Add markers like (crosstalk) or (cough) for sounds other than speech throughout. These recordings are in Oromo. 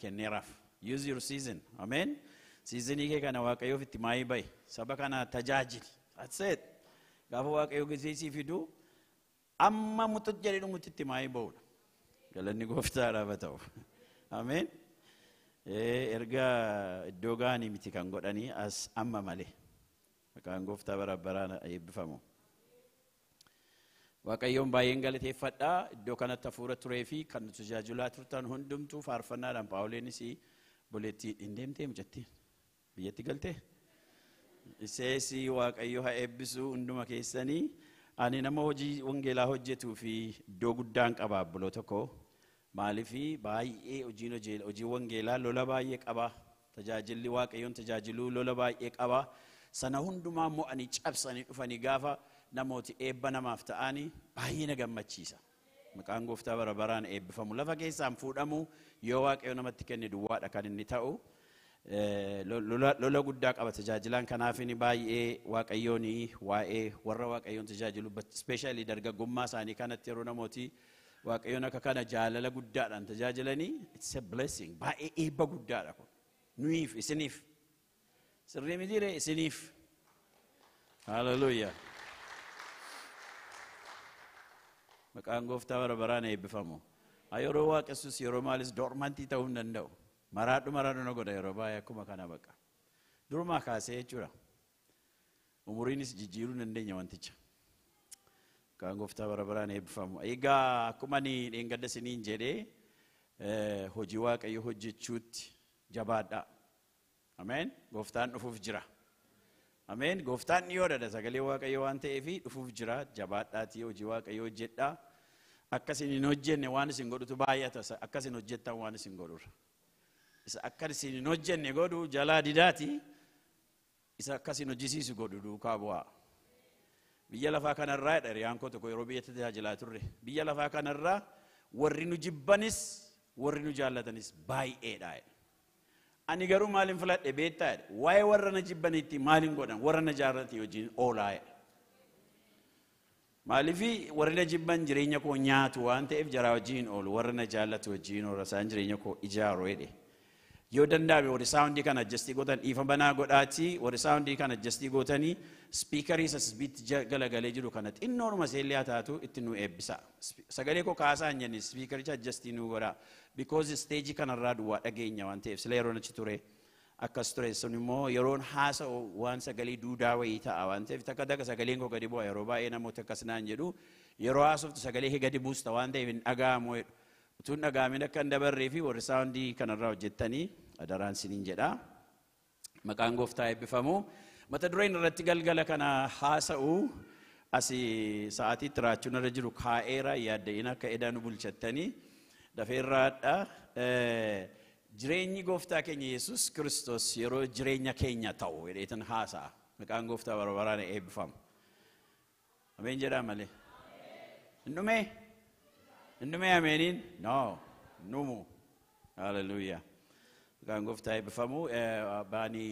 kenneeraaf. Use your season. amen Seasonii kee kana waaqayyoof itti maayii ba'e Saba kana tajaajili. That's Gaafa waaqayyoo gisiisii fidu amma mututti jedhee dhumutti itti maayii ba'udha. Galanni gooftaadhaaf haa ta'u. (laughs) Ameen. E, erga iddoo gaanii miti kan godhanii as amma malee. akaan gooftaa bara baraan eebbifamu. Waaqayyoon baay'een galateeffadhaa iddoo kanatti hafuura turee fi kan nu tajaajilaa turtan hundumtuu faarfannaadhaan paawuleenis bulettii hin deemtee mijattee biyyatti galtee. Isees waaqayyo haa eebbisuu hunduma keessanii ani nama hojii wangeelaa hojjetuu fi iddoo guddaan qabaa buloo tokko maaliif baay'ee hojiin hojii wangeelaa lola baay'ee qabaa tajaajilli waaqayyoon tajaajiluu lola baay'ee qabaa sana hundumaa immoo ani cabsanii dhufanii gaafa. namooti eebba namaaf ta'anii baay'ee na gammachiisa. Maqaan gooftaa bara baraan eebbifamu lafa keessaan fuudhamu yoo waaqayyo namatti kenne duwwaadha kan inni ta'u. Eh, lola guddaa qaba tajaajilaan kanaafini baay'ee waaqayyoon waa'ee warra waaqayyoon tajaajilu ispeeshaalii dargaggummaa isaanii kanatti yeroo namooti waaqayyoon akka kana jaalala guddaadhaan tajaajilanii is a blessing baay'ee eebba guddaadha kun nuyiif isiniif sirrii mitiiree isiniif hallelujah. maqaan gooftaa barabaraan baraan eebbifamu yeroo waaqessus yeroo maalis doormantii ta'uu hin danda'u maraadhu maraadhu na godha yeroo baay'ee akkuma kana baqa durumaa kaasee jechuudha umuriinis jijjiiruu dandeenya wanticha maqaan gooftaa bara baraan eebbifamu egaa akkuma ani dheengadda isiniin jedhee hojii waaqayyo hojjechuutti jabaadha ameen gooftaan dhufuuf jira. Ameen. Gooftaan ni yoodada sagalee waaqayyo waan ta'eefi dhufuuf jira. Jabaadhaatii hojii waaqayyoo hojjedhaa. Akkasiin hin hojjenne waan isin godhutu baay'ata. Akkasiin hojjettan waan isin godhudha. akkasiin hin hojjenne jalaa didaati. Isa akkasiin hojjisiisu godhu duukaa bu'aa. Biyya lafaa kanarraa jedha yeroo biyya tajaajilaa turre. Biyya lafaa kanarraa warri nu jibbanis warri nu jaallatanis baay'eedha ani garuu maalin filadhe beektaa jedhe er. waa'ee warra na jibbanitti maalin godhan warra na jaarrati hojiin oolaa jedhe er. maaliifii warri na jibban jireenya koo nyaatu waan ta'eef jaraa hojiin oolu warra na jaallatu hojiin oola isaan jireenya koo ijaaroo jedhe yoo danda'ame wal isaa hundi kana jastii gootan ifa banaa godhaati wal isaa hundi kana jastii gootanii spiikarii sasbiitti galagalee jiru kana xinnooruma seellee taatu itti nu eebbisa sagalee koo kaasaa hin jenne spiikaricha jastii nu godha because steejii kanarraa duwwaa dhageenya waan ta'eef sila yeroon achi ture akkas ture sun immoo yeroon haasa'u waan sagalee duudaa wayii ta'a waan ta'eef takka takka sagaleen koo gadi bu'a yeroo baay'ee namoota akkas naan jedhu yeroo haasoftu sagalee gadi buusta waan ta'eef hin dhaga'amu jedhu utuun dhagaamin akka hin dabarree fi warri isaa hundi kanarraa hojjettanii adaraan siniin jedha. Maqaan gooftaa eebbifamu. Mata dureen irratti galgala kana haasa'u asii sa'aatiitti raachuun irra jiru kaa'eera yaadda'in akka edaa nu bulchattanii dafeerraadha. Jireenyi gooftaa keenya yesus Kiristoos yeroo jireenya keenya ta'u jedheetan haasa'a. Maqaan gooftaa bara baraan eebbifamu. jedhaa malee. Numee. انهم امنين نو نمو هللويا كان غفتاي بفمو باني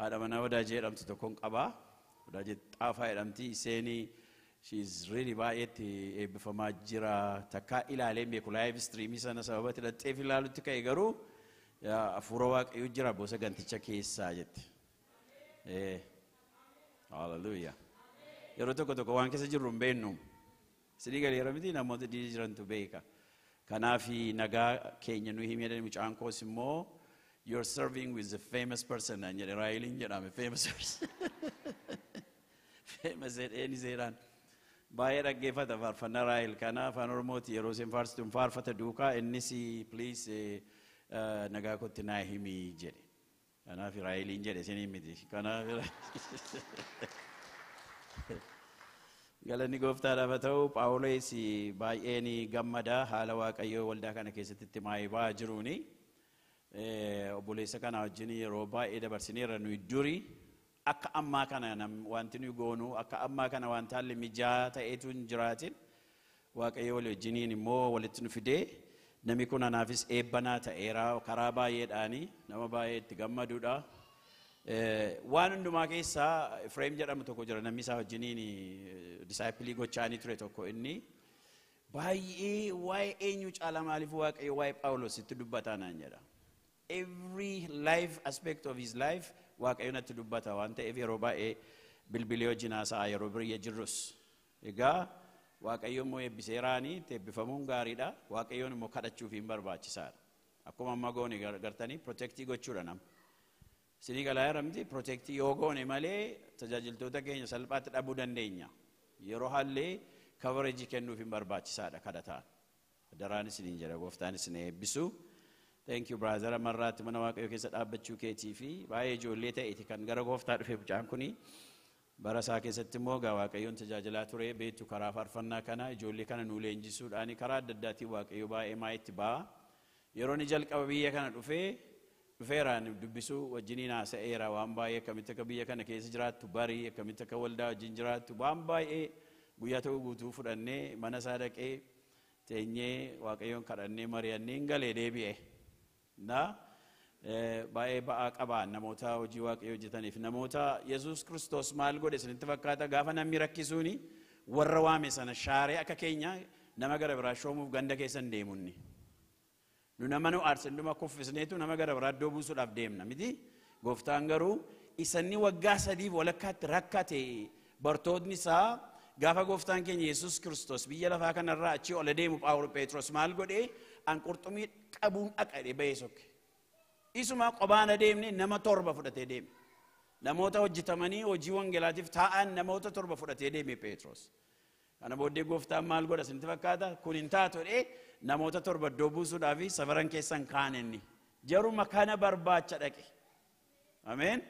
هذا من وداجي رمت تكون قبا وداجي طافا رمتي سيني she is really baay'eetti eebbifamaa jira takkaa ilaalee beeku laayiv istiriimii sana sababatti laxxeef ilaalutti ka'e garuu hafuura waaqayyoo jira gosa ganticha keessaa jette. Hallelujah. Yeroo tokko tokko waan keessa jirru hin beennu. Sirigale ramiti namoota dhiirii jirantu beeka. Kanaaf nagaa keenya nu himee jedhan mucaan koos immoo you're serving with a famous person and you're naan jedhe raayiliin a famous person. (laughs) Famous at any jedheen seeraan. Baay'ee dhaggeeffata faarfannaa raayil kana afaan oromooti yeroo isin faarsitu faarfata duukaa innis please eh, eh, nagaa kotti naa himii jedhe. Kanaaf raayiliin jedhe isinii miti. Kanaaf. (laughs) Galanni gooftaadhaaf haa ta'u Phaawulis baay'een gammada haala Waaqayyoo waldaa kana keessatti itti maayibaa jiruuni. E, obboleessa kana wajjin yeroo baay'ee dabarsineera nuyi duri akka ammaa kana wanti nuyi goonu akka ammaa kana ta'eetu hin jiraatin Waaqayyoo walii immoo walitti nu fidee namni kun anaafis eebbanaa ta'eera karaa baay'eedhaani nama baay'ee itti gammaduudha. Eh, waan hundumaa keessaa Efreem jedhamu tokko jira namni isaa wajjiniin eh, disaayippilii gochaanii ture tokko inni baay'ee waa'ee eenyu caala maaliif waaqayyo waa'ee Phaawulositti dubbataa naan jedha. Every life aspect of his life waaqayyo natti dubbata waan ta'eef yeroo baay'ee bilbilee wajjin sa'a yeroo biriyya jirrus. Egaa waaqayyo immoo eebbiseeraanii teebbifamuun gaariidha. Waaqayyoon immoo kadhachuuf hin barbaachisaadha. Akkuma amma goone gartanii protectii gochuudha nama. Sidii qalaa yaramti pirojektii yoo goone malee tajaajiltoota keenya salphaatti dhabuu dandeenya. Yeroo haallee kabareejii kennuuf hin barbaachisaadha kadhataan. Daraan isiniin jedha gooftaanis na eebbisu. Thank you brother mana waaqayyoo keessa dhaabbachuu keetii fi baay'ee ijoollee ta'eeti kan gara gooftaa dhufe bucaan kunii Bara isaa keessatti immoo gaa waaqayyoon tajaajilaa ture beektu karaa faarfannaa kana ijoollee kana nuu leenjisuudhaan karaa adda addaatiin waaqayyoo baay'ee maa itti ba'a. Yeroo inni jalqaba biyya kana dhufee feeraan dubbisuu wajjiniin haasa'eera waan baay'ee akkamitti akka biyya kana keessa jiraattu barii akkamitti akka waldaa wajjin jiraattu waan baay'ee guyyaa ta'uu guutuu fudhannee mana isaa dhaqee teenyee waaqayyoon kadhannee mari'annee hin galee eh, Baay'ee ba'aa qabaan namoota hojii waaqayyoo hojjetaniif namoota Yesuus kiristoos maal godhe isinitti fakkaata gaafa namni rakkisuuni warra waame sana shaaree akka keenya nama gara biraa shoomuuf ganda keessan deemunni. nu nama nu aarsinuma kuffisneetu nama gara biraadoo buusuudhaaf deemna miti gooftaan garuu isanni waggaa sadiif walakkaatti rakkate bartootni isaa gaafa gooftaan keenya yesus kristos biyya lafaa kanarraa achii ola deemu phaawul pheexros maal godhe an qurxummii qabuun dhaqadhe bahee sokke isuma qobaan adeemne nama torba fudhatee deeme namoota hojjetamanii hojii wangeelaatiif taa'an namoota torba fudhatee deeme pheexros kana booddee gooftaan maal godha isinitti fakkaata kun hin taatu jedhee namoota torba iddoo buusuudhaaf safaran keessan kaanenni jaruma kana barbaacha dhaqe ameen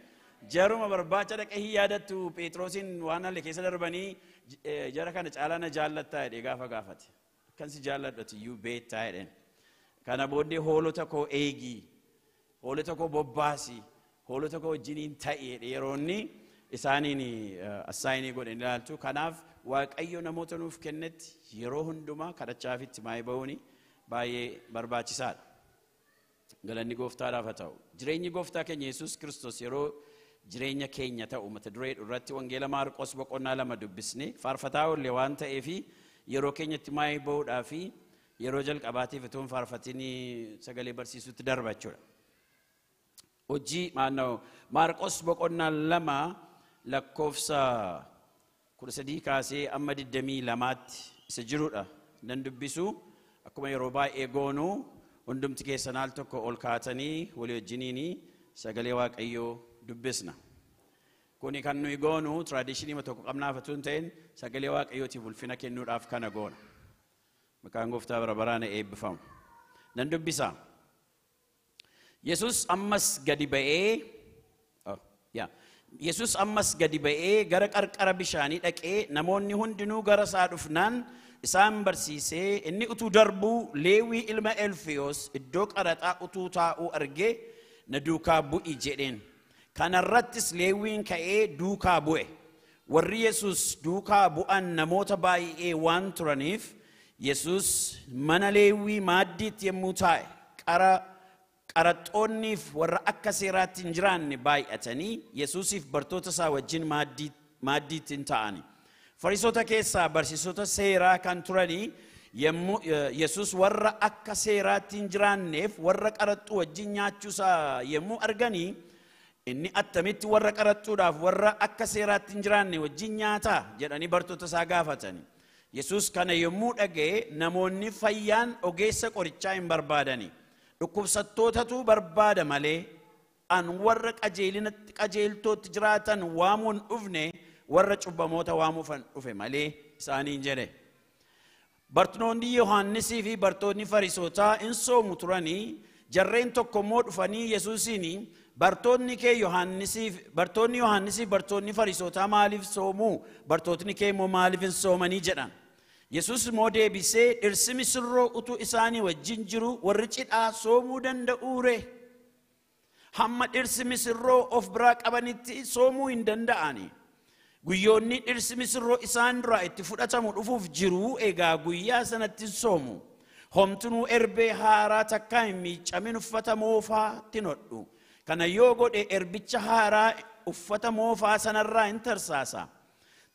jaruma barbaacha dhaqe hin yaadattu phexrosiin waan halle keessa darbanii eh, jara kana caalaa na jaallatta jedhe gaafa gaafate akkansi jaalladhatu iyyuu kana booddee hoolota koo eegii hoolota koo bobbaasii hoolota koo wajjiniin ta'e jedhe yeroo isaaniin eh, assaayinii godhe ilaaltu kanaaf waaqayyo namoota nuuf kennetti yeroo hundumaa kadhachaafitti maayiba'uun baay'ee barbaachisaadha. Galanni gooftaadhaaf haa ta'u. Jireenyi gooftaa keenya Yesuus Kiristoos yeroo jireenya keenya ta'u mata duree irratti wangeela Maarqos boqonnaa lama dubbisnee faarfataa oolle waan ta'eefi yeroo keenyatti maayiba'uudhaa fi yeroo jalqabaatiif itoo faarfatinii sagalee barsiisutti darba jechuudha. Hojii maannoo Maarqos boqonnaa lama lakkoofsa kudha sadii kaasee amma digdamii lamaatti isa jirudha nan dubbisu akkuma yeroo baay'ee goonuu hundumti keessanaal tokko ol kaatanii walii wajjiniini sagalee waaqayyoo dubbisna kuni kan nuyi goonu tiraadishinii tokko qabnaafatuu hin ta'in sagalee waaqayyootiif ulfina kennuudhaaf kana goona maqaan gooftaa bara baraana eebbifamu nan dubbisa yesus ammas gadi ba'ee oh, Yesus ammas gadi ba'ee gara qarqara bishaanii dhaqee namoonni hundinuu gara isaa dhufnaan isaan barsiisee inni utuu darbuu leewwii ilma elfiyoos iddoo qaraxaa utuu taa'uu argee na duukaa bu'i jedheen kanarrattis leewiin ka'ee duukaa bu'e warri yesus duukaa bu'an namoota baay'ee waan turaniif yesus mana leewwii maaddiitti yommuu taa'e qara qaraxxoonniif warra akka seeraatti hin jiraanne baay'atanii yesuusiif bartoota isaa wajjin maaddiitti hin fariisota keessaa barsiisota seeraa kan turanii yesus warra akka seeraatti hin jiraanneef warra qaraxxu wajjin nyaachuusaa yommuu arganii inni attamitti warra qaraxxuudhaaf warra akka seeraatti hin jiraanne wajjin nyaataa jedhanii bartoota isaa gaafatanii yesus kana yommuu dhaga'e namoonni fayyaan ogeessa qorichaa hin barbaadanii. dhukkubsattootatu barbaada malee an warra qajeeltooti jiraatan waamuun dhufne warra cubbamoota waamuuf dhufe malee isaaniin jedhe bartnoonni yohaannisii fi bartoonni farisootaa in soomu turanii jarreen tokko immoo dhufanii yesuusiin bartoonni kee yohaannisiif bartoonni yohaannisiif bartoonni farisootaa maaliif soomuu bartootni kee immoo maaliif hin soomanii jedhan Yesus moo deebisee dhirsi misirroo utuu isaanii wajjin jiru warri cidhaa soomuu danda'uure hamma dhirsi misirroo of biraa qabanitti soomuu hin danda'ani. Guyyoonni dhirsi misirroo isaan duraa itti fudhatamu dhufuuf jiru egaa guyyaa sanatti soomu. homtinuu erbee haaraa takka hin miicamin uffata moofaatti hodhu Kana yoo godhe erbicha haaraa uffata moofaa sanarraa hin tarsaasa.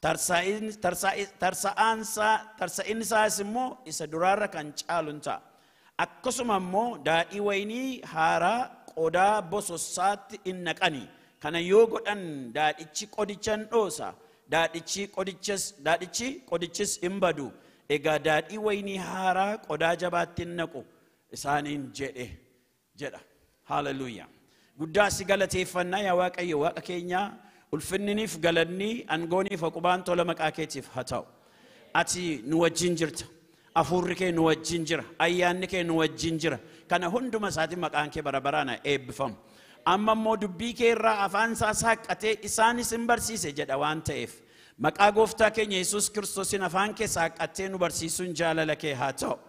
tarsa'in tarsa'in tarsa'ansa tarsa'insa semua isa durara kan calunta akkusuma mo da'i waini hara qoda bososati innaqani kana yogo dan da'ichi qodichan dosa da'ichi qodiches da'ichi qodiches imbadu ega da'i waini hara qoda jabatin naqu isanin jede eh, jeda lah. hallelujah gudda sigala tefanna ya waqayyo waqakenya ulfinniniif galannii angooniif haqubaan tola maqaa keetiif haa ta'u ati nu wajjin jirta afuurri kee nu wajjin jira ayyaanni kee nu wajjin jira kana hunduma isaatiin maqaan kee bara baraan eebbifamu amma immoo dubbii kee irraa afaan isaa saaqqatee isaanis hin barsiise jedha waan ta'eef maqaa gooftaa keenya yesus kiristoosin afaan kee saaqqattee nu barsiisuun jaalala kee haa ta'u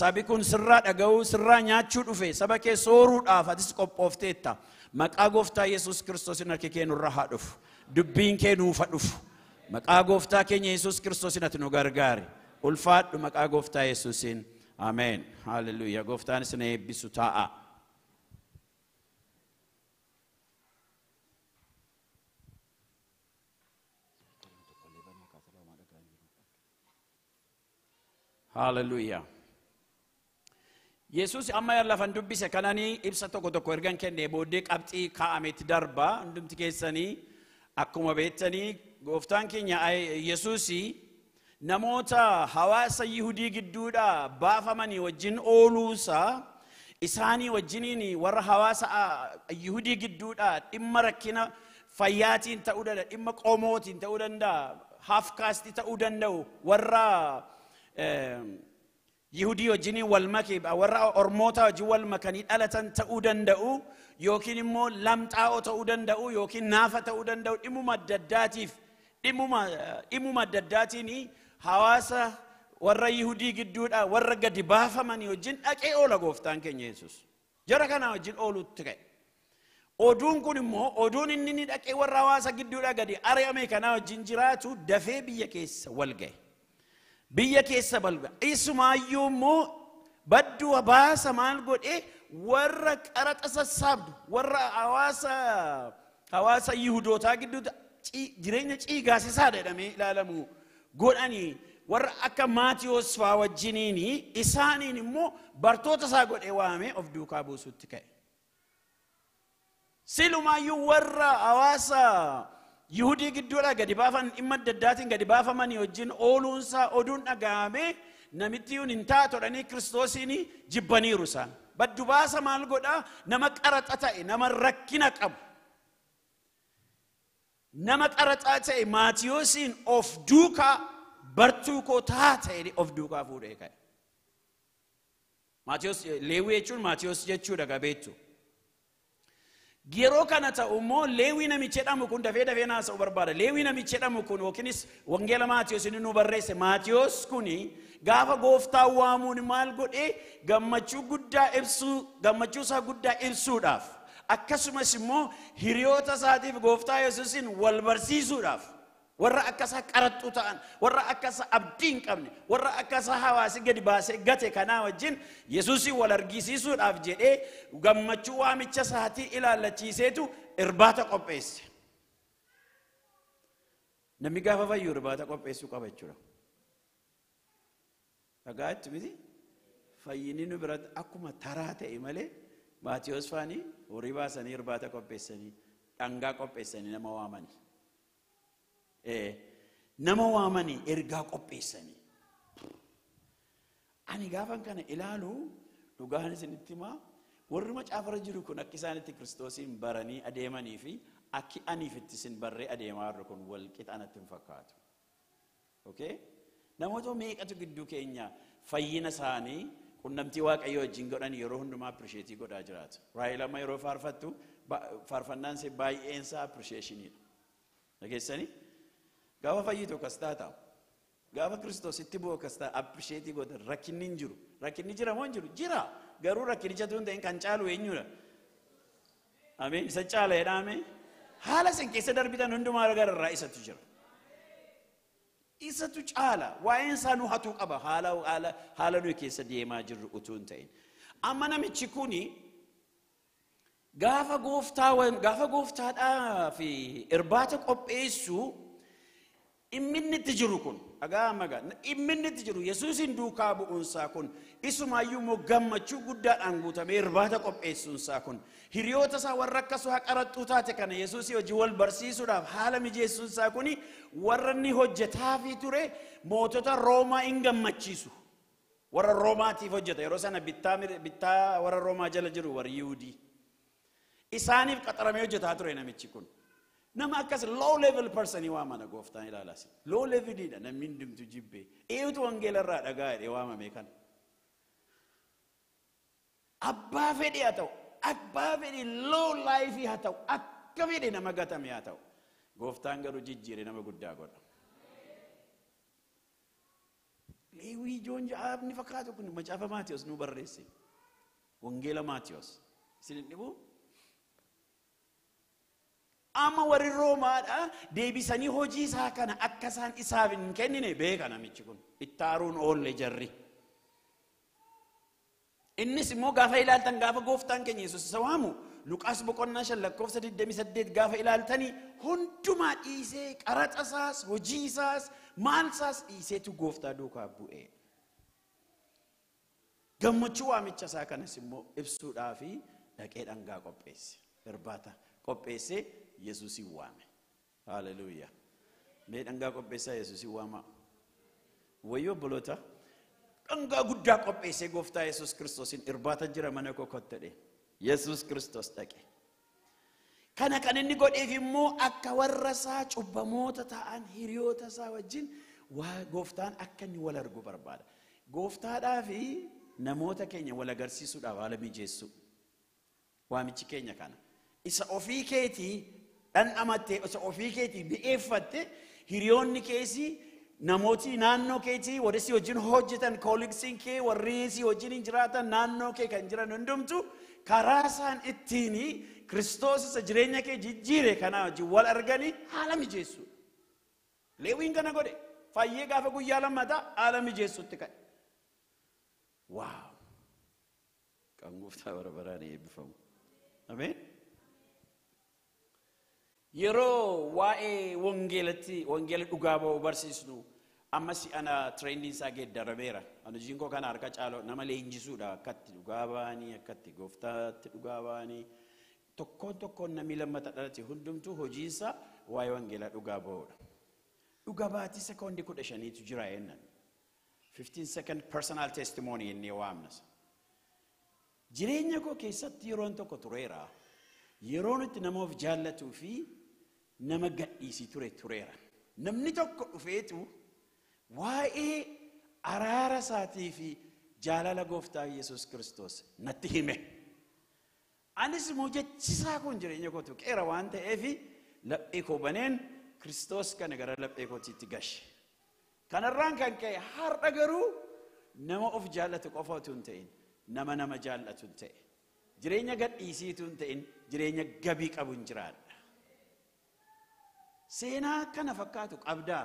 sabi kun sirraa dhaga'uu sirraa nyaachuu dhufe saba kee sooruudhaaf atis qophoofteetta. maqaa gooftaa yesus kiristoos hin harki kee nurra haa dhufu dubbiin kee nuufa dhufu maqaa gooftaa keenya yesus kiristoos ati nu gargaare ulfaadhu maqaa gooftaa yesuusiin ameen haalleluuya gooftaan isina eebbisu taa'a. Hallelujah. yesus amma lafan dubbise kananii ibsa tokko tokko ergan kenne booddee qabxii kaa'ametti darba hundumti keessanii akkuma beettanii gooftaan keenya yesusii namoota hawaasa yihudii gidduudha baafamani wajjin ooluusa isaanii wajjiniin warra hawaasa yihudii gidduudha dhimma rakkina fayyaatiin ta'uu danda'a dhimma qoomootiin ta'uu danda'a haafkaastii ta'uu danda'u warra yihudii wajjiniin wal makeef warra ormoota wajjin wal makanii dhalatan ta'uu danda'u yookiin immoo lamxaa'oo ta'uu danda'u yookiin naafa ta'uu danda'u dhimuma adda addaatiif dhimuma adda addaatiin hawaasa warra yihudii gidduudha warra gadi baafamanii wajjin dhaqee oola gooftaan keenya yesus jara kanaa wajjin oolutti ka'e. oduun kun immoo oduun inni ni dhaqee warra hawaasa gidduudha gadi ari'ame kanaa wajjin jiraatu dafee biyya keessa wal ga'e. biyya keessa balba isumayyuu immoo badduu baasa maal godhee warra qaraxa sassaabdu warra hawaasa hawaasa yihudootaa gidduutti jireenya ciigaasisaadha jedhamee ilaalamu godhanii warra akka maatiyoos faa wajjiniin isaaniin immoo bartoota isaa godhee waamee of duukaa buusutti ka'e. Silumaayyuu warra hawaasa Yihudii gidduudha gadi baafan dhimma adda addaatiin gadi baafamanii wajjin ooluunsaa oduun dhaga'amee namitti hin taatodhanii kiristoosiin jibbaniiru isaan. Baddu baasa maal godhaa nama qaraxa ta'e nama rakkina qabu. Nama qaraxaa ta'e maatiyoosiin of duukaa bartuu koo taata'e of duukaa fuudhee ka'e. Maatiyoos Leewwii jechuun maatiyoos jechuudha gabeettu. yeroo kana ta'u immoo leewii namichi jedhamu kun dafee dafee naasa'u barbaada leewii namichi jedhamu kun yookiinis wangeela maatiyoos nu barreesse maatiyoos kuni gaafa gooftaa waamuun maal godhee gammachuu guddaa ibsuu gammachuu isaa guddaa ibsuudhaaf akkasumas immoo hiriyoota isaatiif gooftaa yesuusin wal barsiisuudhaaf warra akkasa qarattuu ta'an warra akkasa abdiin qabne warra akkasa hawaasi gadi baasee gate kanaa wajjin yesuusin wal argisiisuudhaaf jedhee gammachuu waamicha saatii ilaallachiiseetu irbaata qopheesse namni gaafa fayyuu irbaata qopheessuu qaba jechuudha dhagaatti miti fayyinni nu biratti akkuma taraa ta'e malee maatiyoos faanii horii baasanii irbaata qopheessanii dhangaa qopheessanii nama waamanii Eh, nama waamanii ergaa qopheessanii. Ani gaafan kana ilaalu dhugaan isinitti himaa warri macaafarra jiru kun akka isaanitti kiristoosiin baranii adeemanii fi akki aniif itti isin barree adeemaa jiru kun wal qixanatti hin fakkaatu. Okay? Namoota meeqatu gidduu keenya fayyina isaanii qunnamtii waaqayyo wajjin godhan yeroo hundumaa appirisheetii godhaa jiraatu. Raayilama yeroo faarfattu faarfannaan isaa baay'een isaa appirisheeshiniidha. Dhageessanii? Gaafa fayyii tokko as Gaafa Kiristoos itti bu'u kastaa ta'a appisheetii godha jiru. Rakkinni jira moo hin jiru? Jira. Garuu rakkinichatu hin ta'in kan caalu eenyudha? Ameen isa caala ameen. Haala keessa hundumaa jira. Isatu caala isaa nu qaba haala haala nuyi keessa deemaa utuu hin ta'in. Amma namichi kuni gaafa gooftaa gaafa gooftaadhaa fi irbaata qopheessuu dhimminnitti jiru kun dhagaa magaa dhimminnitti jiru yesuusin duukaa bu'uunsaa kun isumaayyuu immoo gammachuu guddaadhaan guutamee irbaata qopheessuunsaa kun hiriyoota isaa warra akkasuma qaraxxuu taate kana yesuusii hojii wal barsiisuudhaaf haala mijeessuunsaa kun warra inni hojjetaafii ture mootota roomaa hin gammachiisu warra roomaatiif hojjeta yeroo sana bittaa warra roomaa jala jiru warra yihuudii isaaniif qaxaramee hojjetaa ture namichi kun. nama akkas low level personi waamana gooftaan ilaalaas low levelidha namni hundumtu jibbee eeyutu irraa dhagaa jedhe waamame kana abbaa fedhe haa ta'u abbaa fedhe low laayifii haa ta'u akka fedhe nama gatame haa ta'u gooftaan garuu jijjiire nama guddaa godha. Leewii ijoon jahaabni fakkaatu kun macaafa Maatiyos nu barreesse. Wangeela Maatiyos. Isin ama warri Roomaadha ah? deebisanii hojii isaa kana akka isaan isaaf hin kennine beeka namichi kun. Ittaaruun oolle jarri. Innis immoo gaafa ilaaltan gaafa gooftaan keenya Yesuus isa waamu Luqaas boqonnaa shan lakkoofsa 28 gaafa ilaaltanii hundumaa dhiisee qaraxa isaas hojii isaas maal isaas dhiiseetu gooftaa duukaa bu'ee. Gammachuu waamicha isaa kanas immoo ibsuudhaa fi dhaqee dhangaa qopheesse. Irbaata qopheessee wame. Hallelujah. yesuusin waame haleluuya mee dhangaa qopheessaa yesuusin waamaa wayyoo obboloota dhangaa guddaa qopheessee gooftaa yesuus kiristoosin irbaata jira mana koo kottadhe yesuus kiristoos dhaqe kana kan inni godheef immoo akka warra isaa cubbamoota ta'an hiriyoota isaa wajjin waa gooftaan akka inni wal argu barbaada gooftaadhaa fi namoota keenya wal agarsiisuudhaaf haala mijeessu waamichi keenya kana isa ofi keetii dhandhamattee osoo ofii keetii mi'eeffatte hiriyoonni keessi namooti naannoo keetii warri si wajjin hojjetan kooliksiin kee warri si wajjin jiraatan naannoo kee kan jiran hundumtu karaa isaan ittiin kiristoos isa jireenya kee jijjiire kanaa wajjin wal arganii haala mijeessu. Leewiin kana godhe fayyee gaafa guyyaa lammataa haala mijeessutti ka'e. Waaw! Kan yeroo waa'ee wangeelatti wangeela dhugaa ba'u barsiisnu ammas ana tireendiin isaa geeddarabeera anujiin koo kana harka caaloo nama leenjisuudha akkatti dhugaa ba'anii akkatti gooftaatti dhugaa ba'anii tokkoon tokkoon namni lammata dhalate hundumtuu hojiinsa waa'ee wangeelaa dhugaa ba'uudha. Dhugaa baatii sekoondi kudha shaniitu jira yennan. 15 second personal testimony inni waamnas. Jireenya koo keessatti yeroon tokko tureera. Yeroon itti nama of jaallatuu fi nama gadhiisii ture tureera namni tokko dhufeetu waa'ee araara isaatii fi jaalala gooftaa yesus kiristoos natti hime anis immoo jechisaa kun jireenya kootu qeera waan ta'eef laphee koo baneen kiristoos kana gara laphee kootiitti gashe kanarraan kan ka'e har'a garuu nama of jaallatu qofa otoo hin ta'in nama nama jaallatu hin ta'e jireenya gadhiisiitu hin ta'in jireenya gabii qabu hin jiraadha seenaa akkana fakkaatu qabdaa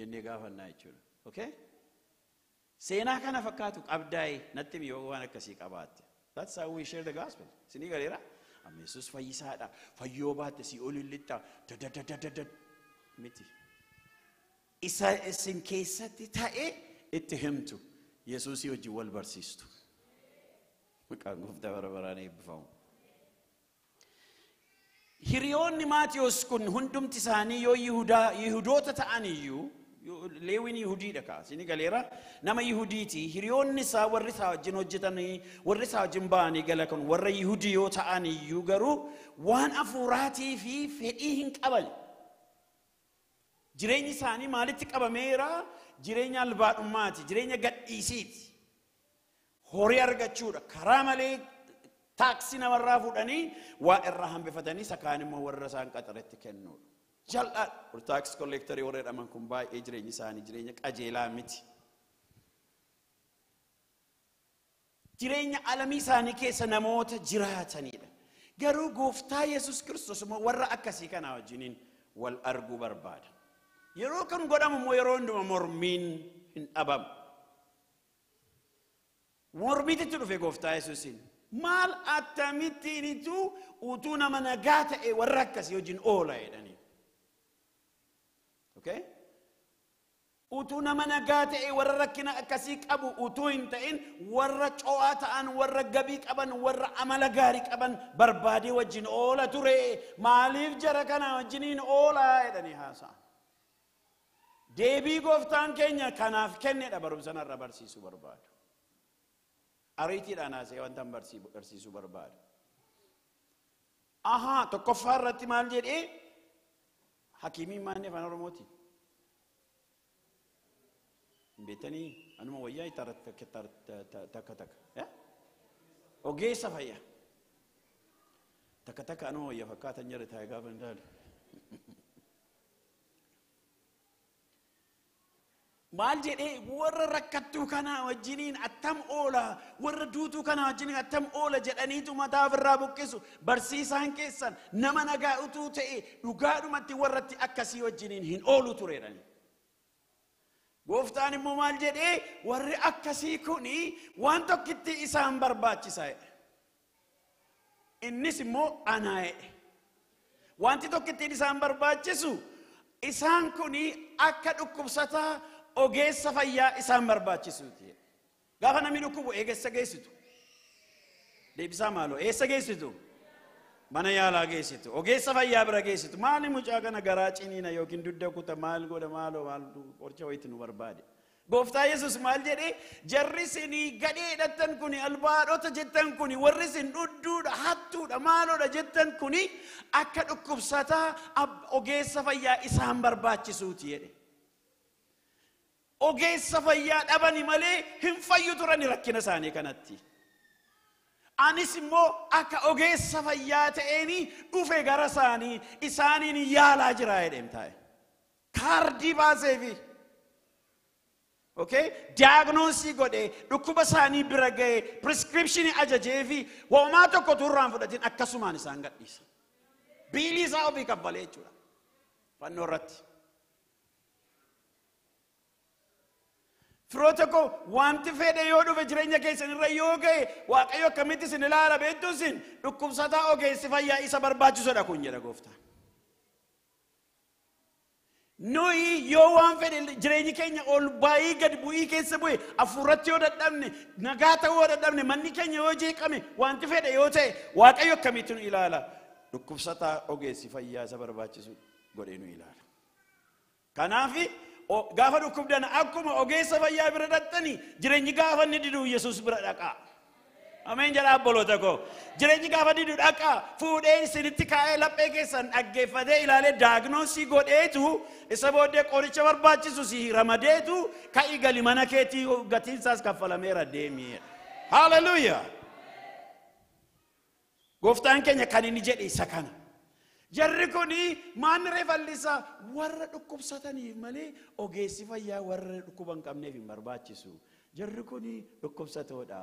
jennee gaafannaa jechuudha okay? seenaa kana fakkaatu qabdaa'e natti yoo waan akkasii qabaatte that's how we share the gospel sinii galeera amma yesus fayyisaadha fayyoo baatte si ol illixxa dadadadadad miti isa isin keessatti ta'e itti himtu yesusii wajjin wal barsiistu maqaan gooftaa bara baraan eebbifamu hiriyoonni maatiyos kun hundumti isaanii yoo yihudoota ta'an iyyuu leewiin yihudiidha kaasini galeera nama yihudiiti hiriyoonni isaa warri isaa wajjin hojjetanii warri isaa wajjin ba'anii gala kun warra yihudii yoo ta'an garuu waan afuuraatii fi fedhii hin qaban jireenyi isaanii maalitti qabameera jireenya albaadhummaati jireenya gadhiisiiti horii argachuudha karaa malee Taaksii namarraa fuudhanii waa irraa hambifatanii sakaan immoo warra isaan qaxaretti kennuudha. Jal'aadha. Warri taaksii kolleektarii warra jedhaman kun baay'ee jireenyi isaanii jireenya qajeelaa miti. Jireenya alamii isaanii keessa namoota jiraatanidha. Garuu gooftaa yesus Kiristoos immoo warra akkasii kanaa wajjiniin wal arguu barbaada. Yeroo kan godhamu immoo yeroo hunduma mormiin hin dhabamu. Mormiititti dhufe gooftaa Yesuusiin. maal akkamittiin ituu utuu nama nagaa ta'e warra akkasii hojiin oola jedhanii. Okay? utuu nama nagaa ta'e warra rakkina akkasii qabu utuu hin ta'in warra co'aa ta'an warra gabii qaban warra amala gaarii qaban barbaadee wajjin oola ture maaliif jara kana wajjiniin oola jedhanii haasa'an. Deebii gooftaan keenya kanaaf kennedha barumsa narra barsiisu barbaadu. ariitiidhaan haasee wanta barsiisuu barbaada. Ahaa tokkoffaa irratti maal jedhee hakiimiin maanni afaan Oromooti. Beektanii anuma wayyaa takka takka. Ogeessa fayyaa. Takka takka anuma wayyaa fakkaatan jira taa'ee gaafa hin daalu. maal jedhee warra rakkattuu kana wajjiniin attam oola warra duutuu kana wajjiniin attam oola jedhaniitu mataa ofirraa buqqisu barsiisaan keessan nama nagaa utuu ta'e dhugaadhumatti warratti akkasii wajjiniin hin oolu turedhani gooftaan immoo maal jedhee warri akkasii kuni waan tokkitti isaan barbaachisaa innis immoo anaa'e wanti tokkittiin isaan barbaachisu isaan kuni akka dhukkubsataa ogeessa fayyaa isaan barbaachisuuti gaafa namni dhukkubu eegessa geessitu deebisaa maaloo eessa geessitu mana yaalaa geessitu ogeessa fayyaa bira geessitu maali mucaa kana garaa ciniina yookiin dudda kuta maal godha maaloo maal qoricha wayitti nu barbaade gooftaa yesus maal jedhee jarri gadhee gadheedhattan kuni albaadhota jettan kuni warri isin dhudduudha hattuudha maaloodha jettan kuni akka dhukkubsataa ogeessa fayyaa isaan barbaachisuuti jedhe ogeessa fayyaa dhabani malee hin fayyu turani rakkina isaanii kanatti. Anis immoo akka ogeessa fayyaa ta'eeni dhufe gara isaanii isaaniin yaalaa jiraa jedheem taa'e. Kaardii baaseefi. Okay? Diaagnoosii godhee dhukkuba isaanii bira ga'ee prescriptionii ajajee fi waamaa tokko turraan fudhatiin akkasumaan isaan gadhiisa. Biilii isaa ofii kaffalee jechuudha. Fannoo irratti. Firoota koo wanti fedhe yoo dhufe jireenya keessan irra yoo ga'e waaqayyo akkamitti sin ilaala beektu sin dhukkubsataa ogeessi fayyaa isa barbaachisudha kun jedha gooftaan. yoo waan jireenyi keenya ol keessa bu'e hafuuratti yoo dadhabne nagaa ta'uu yoo dadhabne manni keenya yoo jeeqame wanti yoo ta'e waaqayyo akkamitti ilaala dhukkubsataa ogeessi fayyaa isa barbaachisu godhee nu ilaala. Kanaafi gaafa dhukkubdan akkuma ogeessa fayyaa bira dhaqxani jireenyi gaafa inni didu yesus bira dhaqa. Ameen jedha abboloota koo. Jireenyi gaafa didu dhaqa fuudhee isinitti kaa'ee laphee keessan dhaggeeffatee ilaale daagnoosii godheetu isa booddee qoricha barbaachisu ramadeetu ka'i gali mana keetii gatiinsaas kaffalameera deemi. Hallelujah. Gooftaan keenya kan inni jedhe Jarri kunii maan reeffallisaa warra dhukkubsataniif malee ogeessi fayyaa warra dhukkuban qabneef hin barbaachisu. Jarri kunii dhukkubsatoodha.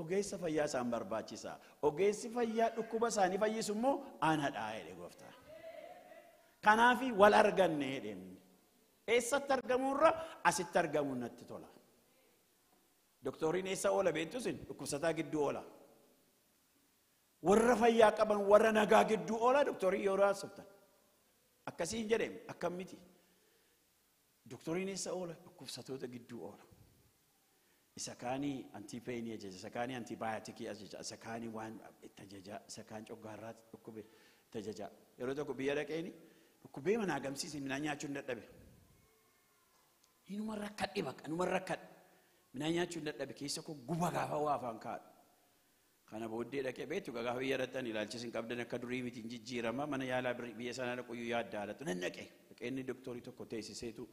Ogeessa fayyaa isaan barbaachisa. Ogeessi fayyaa dhukkuba isaanii fayyisu immoo aanadha jedhe gooftaan. Kanaafii wal arganne jedheemne. Eessatti argamu irra asitti argamu natti tola. Doktoriin eessa oola beektu isin dhukkubsataa gidduu oola. warra fayyaa qaban warra nagaa gidduu oola dooktorii yeroo haasoftan akkasiin jedheem akkam miti dooktoriin eessa oola dhukkubsatoota gidduu oola isa kaanii antiipeenii ajaja isa kaanii antiibaayotikii ajaja isa kaanii waan tajaja isa kaan coggaarraa dhukkube tajaja yeroo tokko biyya dhaqeeni dhukkubee mana agamsiise midhaan nyaachuun dadhabe inuma rakkadhe baqa inuma rakkadhe midhaan nyaachuun dadhabe keessa koo guba gaafa waa afaan kaadha kana booddee dhaqee beektu gaafa biyya dhattan ilaalchis hin qabdan akka durii miti hin jijjiirama mana yaalaa biyya sana dhaquyyuu yaadda haadhatu nan dhaqe dhaqeenni doktorii tokko teessiseetu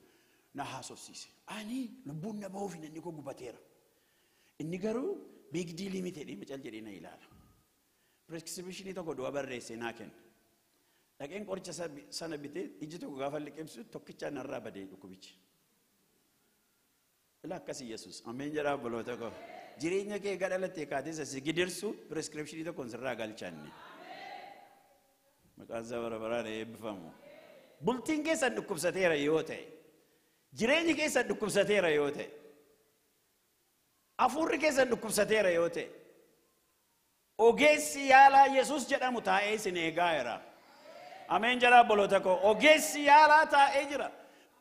na haasofsiise ani lubbuun na ba'uuf inni koo gubateera inni garuu biig diilii miteedhi macal jedhee na ilaala prescriptionii tokko du'a barreesse naa kenna dhaqeen qoricha sana bitee iji tokko gaafa liqimsu tokkicha narraa badee dhukkubichi ila akkas yesus ameen jedhaa boloota tokko. jireenya kee gadhalattee kaatee si gidirsu piriskiripshinii tokko sirraa galchanne. Maqaan isaa bara baraan eebbifamu. Bultiin keessan dhukkubsateera yoo ta'e, jireenyi keessan dhukkubsateera yoo ta'e, hafuurri keessan dhukkubsateera yoo ta'e, ogeessi yaalaa Yesuus jedhamu taa'ee isin eegaa jira. Ameen jedhaa boloota koo ogeessi yaalaa taa'ee jira.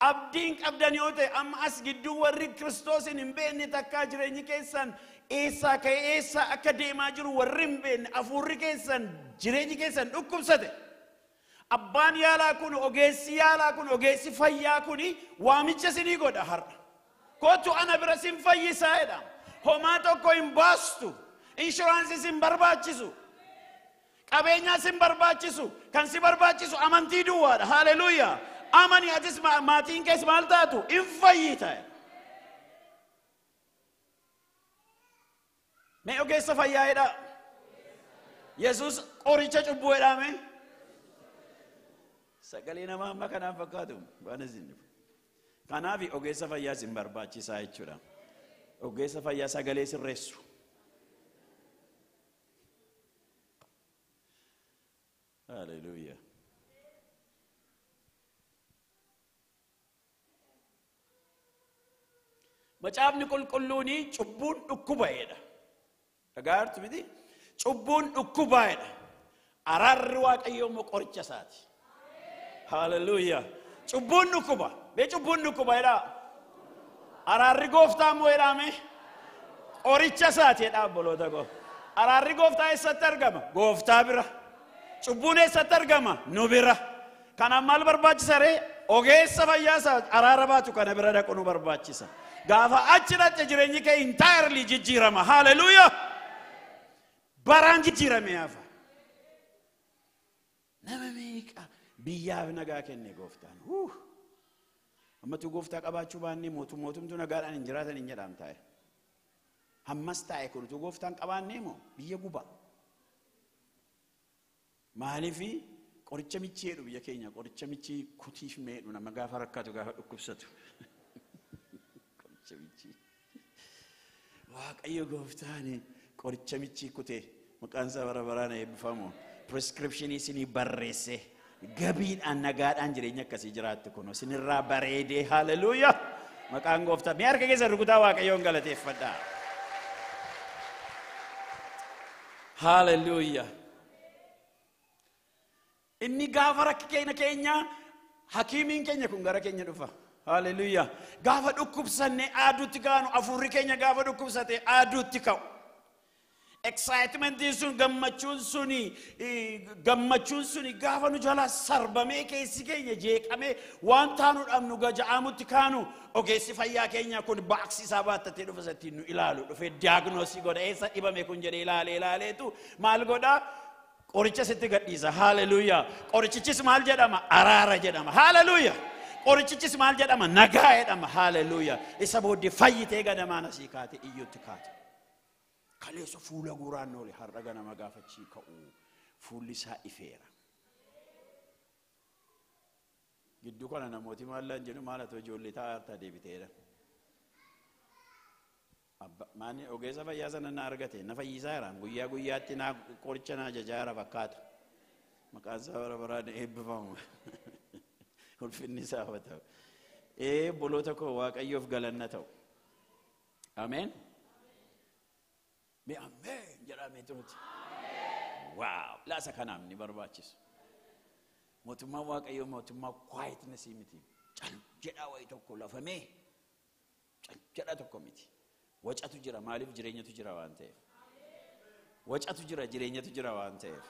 abdiin qabdan yoo ta'e amma as gidduu warri kiristoosin hin beekne takkaa jireenyi keessan eessaa ka'ee eessaa akka deemaa jiru warri hin beekne hafuurri keessan jireenyi keessan dhukkubsate. Abbaan yaalaa kun ogeessi yaalaa kun ogeessi fayyaa kun waamicha sinii godha har'a. Kootu ana bira sin fayyisaa jedha. Homaa tokko hin baastu. Inshuraansii sin barbaachisu. Qabeenyaa sin barbaachisu. Kan si barbaachisu amantii duwwaadha. Haaleluyyaa. amanii atis maatiin kees maal taatu in fayyita mee ogeessa fayyaa'edha yesus qoricha cubbu'edha mee sagalee nama amma kanaan fakkaatu Kanaafi ogeessa fayyaa isin barbaachisaa jechuudha ogeessa fayyaa sagalee sirreessu Macaafni qulqulluun cubbuun dhukkubaa'edha. Dhagaa jirtu miti cubbuun dhukkubaa'edha. Araarri waaqayyoo immoo qoricha isaati. Haaleluyyaa. Cubbuun dhukkuba. Bee cubbuun dhukkuba jedhaa. Araarri gooftaa immoo jedhaame qoricha isaati jedhaa obboloota koo. Araarri gooftaa eessatti argama? Gooftaa bira. Cubbuun eessatti argama? Nu bira. Kanaaf maal barbaachisa ree? Ogeessa fayyaa isaa araara baatu kana bira dhaqu nu barbaachisa. gaafa achirratti jireenya kee intaayirli jijjiirama haaleluuya baraan jijjiirame yaafa nama meeqa biyyaaf nagaa kenne gooftaan ammatu gooftaa qabaachuu baannee mootum mootumtu nagaadhaan hin jiraatan hin jedhaam taa'e ammas taa'e kun utuu gooftaan qabaannee moo biyya guba maaliifi qoricha michii jedhu biyya keenya qoricha michii kutiif meedhu nama gaafa rakkatu gaafa dhukkubsatu qorichamichi. Waaqayyo gooftaan qorichamichi kute maqaan isaa bara baraan eebbifamu prescriptionii isinii barreesse gabiidhaan nagaadhaan jireenya akkasii jiraattu kun isinirraa bareedee haleluuyaa maqaan gooftaa mee harka keessan rukutaa waaqayyoon galateeffadhaa. Haleluuyaa. Inni gaafa rakki keenya hakiimiin keenya kun gara keenya dhufa. Haleluya. Gaafa dhukkubsanne aaduutti kaanu afurri keenya gaafa dhukkubsate aaduutti ka'u. Excitementiiin sun gammachuun sunii gammachuun sunii gaafa nu jalaa sarbamee keessi keenya jeeqamee waan taanu dhabnu gaja'amutti kaanu ogeessi fayyaa keenya kun baaksi isaa baattatee dhufa isatti nu ilaalu dhufee diyaagnoosii godha eessa dhibame kun jedhee ilaale ilaaleetu maal godhaa qoricha sitti gadhiisa haleluuyaa qorichichis maal jedhama araara jedhama haleluuyaa. qorichichis maal jedhama nagaa jedhama haleluuya isa booddee fayyitee gadamaan sii kaate iyyootti kaatu. kaleessa fuula guuraan noole har'a ganama gaafachii ka'u fuulli isaa ifeera. Gidduu kana namooti maallaan jedhu maal haa ta'u ijoollee taa'aa hartaa deebiteedha. Maanni ogeessa fayyaa sana na argate na fayyisaa jira guyyaa guyyaatti na qoricha na ajajaa jira fakkaata. Maqaan isaa bara baraan eebbifamu. (laughs) ulfinni isaa haa Ee boloota koo waaqayyoof galanna ta'u. Ameen. Mee ameen jedhamee turuti. Waaw laasa kanaaf ni barbaachisu. Mootummaan waaqayyoo mootummaa kwaayitnesii miti. Cal jedhaa wayii tokko lafamee cal jedha tokko miti. Wacatu jira maaliif jireenyatu jira waan ta'eef. Wacatu jira jireenyatu jira waan ta'eef.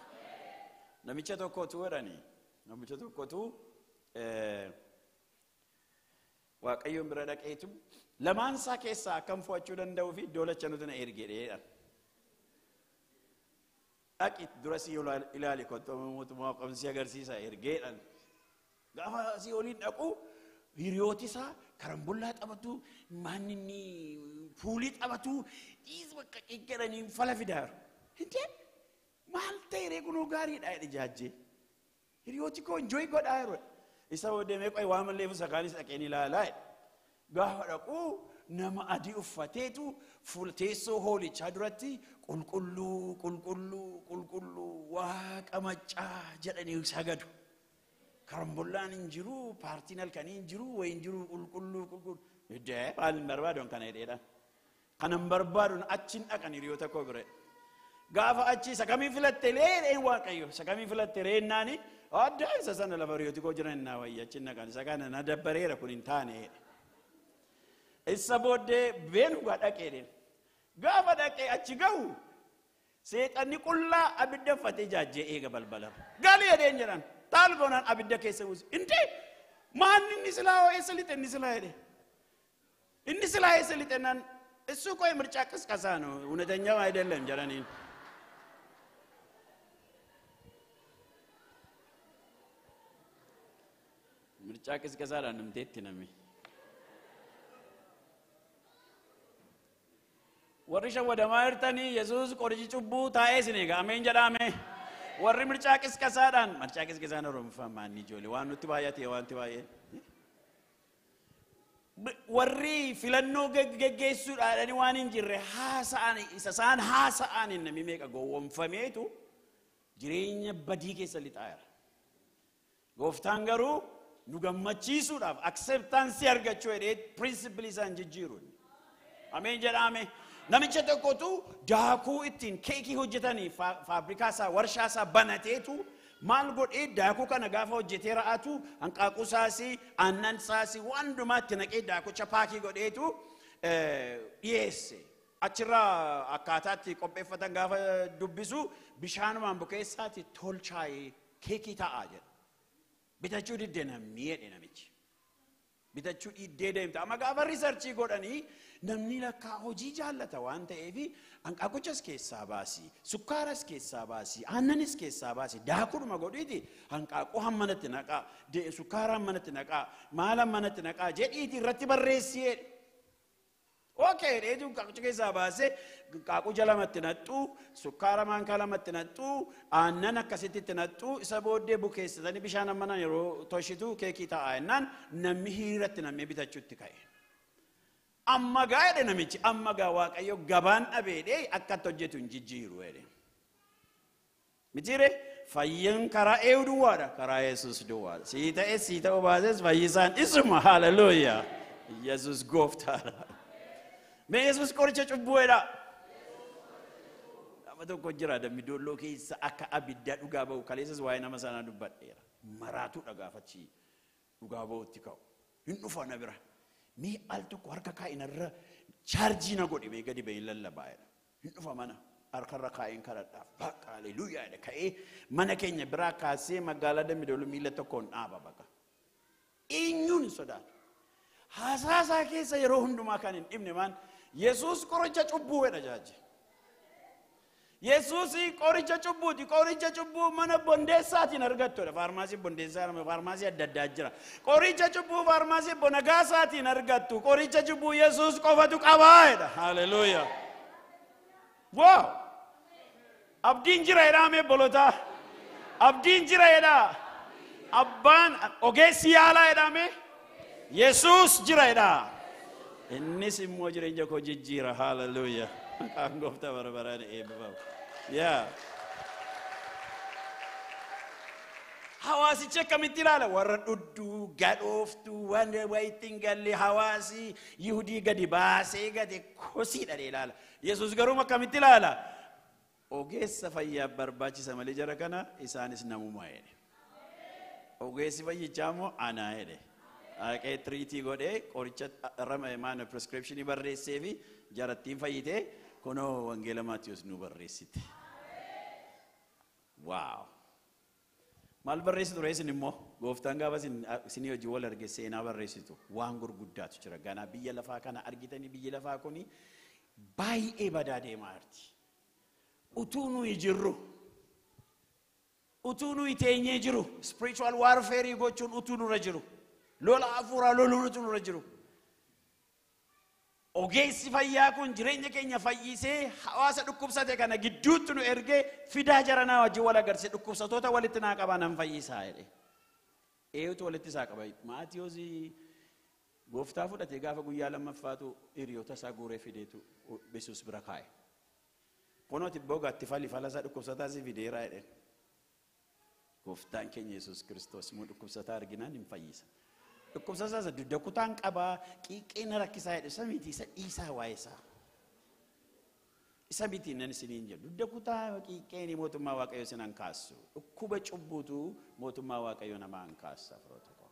Namicha tokkotu warani. Namicha tokkotu. Waaqayyoon bira dhaqeetu lamaan isaa keessaa akkan fo'achuu danda'uu fi doolacha nuti na erge dheedha. Dhaqi dura si ilaali kottoo mootummaa qabsi agarsiisa erge dhan. Gaafa si oliin dhaqu hiriyooti isaa karan bullaa taphatu maanni ni fuulii taphatu dhiis bakka eeggadanii fala fidaaru. Hinteen maal ta'e reeguu nu gaariidha jaajje. Hiriyooti koo enjoy godhaa yeroo dha. Isaa boodee meeqa waan mallee sakaanis dhaqeen ilaalaa gaafa dhaqu nama adii uffateetu teessoo hoolichaa duratti qulqulluu qulqulluu qulqulluu waaqa machaa jedhanii sagadu karambollaan hin jiru paartiin halkanii hin jiruu wayi hin jiru qulqulluu qulqulluu hiddee maal hin barbaaduun kana hidheedhaan kan hin barbaaduun achiin dhaqan hiriyoota koo bire gaafa achii sakamii filatte lee waaqayyo sakamii filatte reennaanii. addaansa sana lafa riyootikoon jiran naa wayyachi naqan isa kana na dabbareera kun hin taane jedhe isa booddee beenugaa dhaqee dheera gaafa dhaqee achi gahu seexanni qullaa abidda uffatee jaajjee eega balbala galii jedheen jedhan taal goonaan abidda keessa buusu inte maanni inni silaa hoo eessa lixe inni silaa jedhe inni silaa eessa lixe naan እሱ እኮ የምርጫ ቅስቀሳ ነው። እውነተኛው አይደለም ጀረኒን ምርጫ ቅዝቀዛ nam ቴት nami warri shan wadamaa hirtanii yesus qorichi cubbuu taa'ee isinii ga'ameen jedhame warri mircaa qisqasaadhaan mircaa qisqasaan oromiffaan maanni ijoole waan nutti baay'ee ta'e wanti baay'ee warri filannoo geggeessuudhaadhani waan hin jirre haasa'an isa isaan haasa'an hin namni meeqa gowwomfameetu jireenya badii keessa lixaayara gooftaan garuu nu gammachiisuudhaaf akseptaansii argachuu hidhee pirinsipilii isaan jijjiiruun. Ameen jedhame. Namicha tokkotu daakuu ittiin keekii hojjetanii faabrikaa isaa warshaa isaa banateetu maal godhee daakuu kana gaafa hojjetee ra'atu hanqaaquu isaasi aannan isaasi waandumaa itti naqee daakucha paakii godheetu dhiyeesse. Achirraa akkaataatti qopheeffatan gaafa dubbisu bishaanumaan bukeessaati tolchaayee keekii ta'aa jedha. bitachuu digdamii jedhe namichi bitachuu dhiiddee deemta amma gaafa riisarchii godhanii namni lakkaa hojii jaallata waan ta'eef hanqaaquchas keessaa baasii sukkaaras keessaa baasii aannanis keessaa baasii daakudhuma godhiiti hanqaaquu manatti naqaa sukkaara hammanatti naqaa maal manatti naqaa jedhiiti irratti barreessii okay reejuun qaqucu keessaa base qaaquu jala matti naxxuu sukkaara maankaa lamatti naxxuu aannan akkasittitti naxxuu isa booddee bukeessitanii bishaan ammanan yeroo toshituu keekii taa'aa jennaan namni hiriiratti namni bitachuutti ka'e. Amma gaa jedhe namichi amma gaa waaqayyo gabaan dhabeedhee akkatti hojjetu hin jijjiiru jedhe. Mitiire fayyaan karaa eewu duwwaadha karaa Yesuus duwwaadha sii ta'e sii ta'uu isuma hallelujah Yesuus Mee Yesuus qoricha cubbuweedha. Nama tokko jira dammi doolloo keessa akka abiddaa dhugaa bahu kaleessas waa'ee nama sanaa dubbadheera. Maraatuu dhagaafachi dhugaa bahutti ka'u. Hin tokko harka kaa'inarra chaarjii na godhe mee gadi bahee lallabaa Hin dhufa mana. harkarra ka'ee mana keenya biraa kaasee magaalaa dammi miila tokkoon dhaaba baqa. Eenyuun sodaatu. Hasaasaa keessa yeroo hundumaa kan hin dhibne Yesuus qoricha cubbuudha jaaje. Yesuus qoricha cubbuuti. Qoricha cubbuu mana bondeessaatiin argattuudha. Faarmaasii bondeessaa faarmaasii adda addaa jira. Qoricha cubbuu faarmaasii bonagaasaatiin argattu. Qoricha cubbuu Yesuus qofatu qabaa'edha. Haleluuyaa. Waaw! Abdiin jira jedhaamee bolotaa. Abdiin jira jedhaa. Abbaan ogeessi yaalaa jedhamee. Yesus jira jedhaa. innis immoo jireenya koo jijjiira haalaleluuya maqaan gooftaa barbaraan eebbifamu yaa hawaasichi akkamitti ilaala warra dhudduu gadhooftuu waan wayitti hin galle hawaasi yihudii gadi baasee gade kosiidhadhe ilaala yesus garuu akkamitti ilaala ogeessa fayyaaf barbaachisa malee jara kana isaanis namuma jedhe ogeessi fayyichaa immoo anaa jedhe qeexriitii ah, godhee qoricha ah, e mana prescriptionii barreessee fi jarattiin fayyitee kunoo wangeela maatiyoos nuu barreessite. Waaw! Maal barreessitu reessin immoo gooftaan ah, gaafa sinii hojii wal arge seenaa barreessitu waan gurguddaatu jira. Ganaa biyya lafaa kanaa argitanii biyyi lafaa kuni baay'ee badaa deemaa jirti. Utuu nuyi jirru utuu nuyi teenyee jiru spiritual warfeerii gochuun utuu nurra jiru. lola hafuuraa loluutu nurra jiru. Ogeessi fayyaa kun jireenya keenya fayyisee hawaasa dhukkubsate kana gidduutti nu ergee fidaa jaranaa wajjin wal agarsiise dhukkubsatoota walitti naa qabaa nan fayyisaa jedhe. Eeyutu walitti isaa qaba. Maatiyoosii gooftaa fudhatee gaafa guyyaa lammaffaatu hiriyoota isaa guuree fideetu bisuus bira kaa'e. Kunoo tibboo gaatti fali falasa dhukkubsataa si fideeraa jedhe. Gooftaan keenya Yesuus Kiristoos muu dhukkubsataa arginaan hin fayyisa. dhukkubsa isaa kutaan qabaa qiqqeena rakkisaa jedhe isa miti isa dhiisaa waa'ee isaa isa miti nan isiniin jedhu duddakutaa qiqqeeni mootummaa waaqayyo isin an dhukkuba cubbutu mootummaa waaqayyo namaa an kaassa firoota koo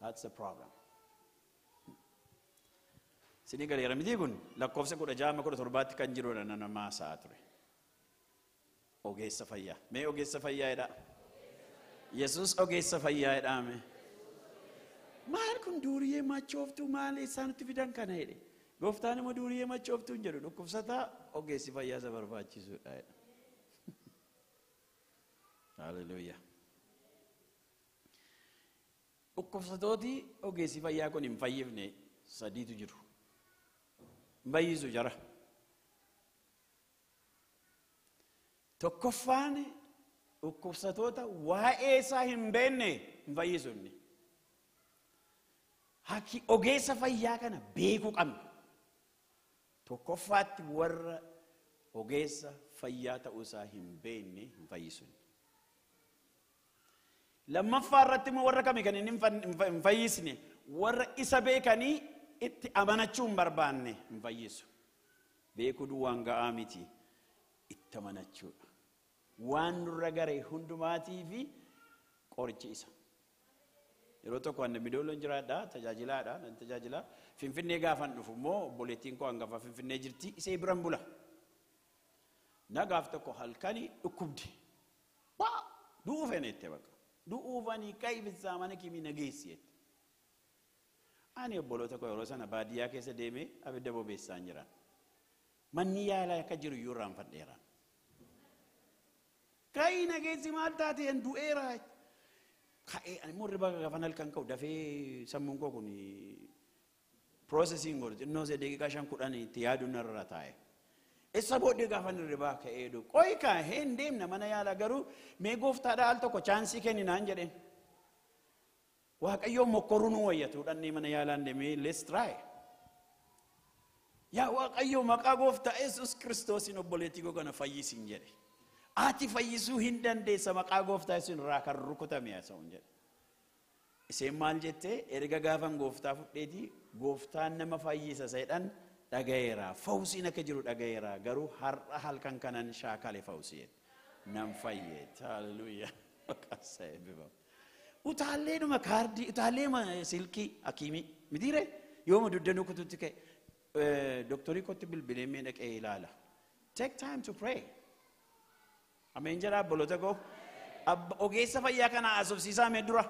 that's the problem isinii galeera miti kun lakkoofsa kudha jaama kudha torbaatti kan jiru na namaa sa'a ture ogeessa fayyaa mee ogeessa fayyaa jedhaa yesus ogeessa fayyaa jedhaame maal kun duuriyyee machooftuu maali isaanitti fidan kana jedhe gooftaan immoo duuriyyee machooftuu hin jedhu dhukkubsataa ogeessi fayyaa isa jedha. (laughs) Hallelujah. Dhukkubsatooti ogeessi fayyaa kun hin fayyifne sadiitu jiru. Hin jara. Tokkoffaan dhukkubsatoota waa'ee isaa hin beekne hin fayyisuu Hakki ogeessa fayyaa kana beekuu qabna. Tokkoffaatti warra ogeessa fayyaa ta'uusaa hin beekne hin fayyisuni. Lammaffaa irratti warra kami kan hin fayyisne warra isa beekanii itti amanachuu hin barbaanne hin fayyisu. Beekuu waan miti itti amanachuudha. Waan nurra garee hundumaatii fi qorichi isa. Yeroo tokko anna miidooloon jiraadha, tajaajilaadha, nan tajaajila. Finfinnee gaafan dhufu immoo obboleettiin koo hangafa Finfinnee jirti isee biran bula. Nagaaf tokko halkanii dhukkubdi. Waa! Du'uu feene bakka. Du'uufanii qaybisaa mana kimii nageessi jette. Ani obboloota koo yeroo sana baadiyyaa keessa deemee abidda bobeessaan jiran. Manni yaalaa akka jiru iyyuu irraanfadheeraan. Kayi nageessi maal taate du'eeraa ka'ee immoo riba kafanal kan ka'u dafee sammuun koo kun processing godhu xinnoo see deeqiqaa shan kudhan itti yaaduun narra taa'e. Isa e booddee gaafa ribaa ka'ee dhu qoyi kaa hin deemna mana yaala garuu mee gooftaadha al tokko chaansii kenni naan Waaqayyo Waaqayyoon mokkoruu nu wayyatu dhannee mana yaalaan deemee less try. Yaa Waaqayyo maqaa gooftaa Yesuus Kiristoosiin obboleettii gogana fayyisiin jedhe. ati fayyisuu hin dandeessa maqaa gooftaa isin irraa kan rukutame haasa'uun jedha. Iseen maal jette erga gaafan gooftaa fudheetii gooftaan nama fayyisa seedhan dhagayeera fausiin akka jiru dhagayeera garuu har'a halkan kanan shaakale fawusii nan fayyeet hallelujaa maqaan isaa eebbifamu. kaardii utaalleedhuma silkii hakiimii mitiire yooma duddanuu kututti ka'e dooktorii kotti bilbilee mee dhaqee ilaala. Take time to pray. Ameen jedhaa obboloota koo. Ogeessa fayyaa kana haasofsiisaa mee dura.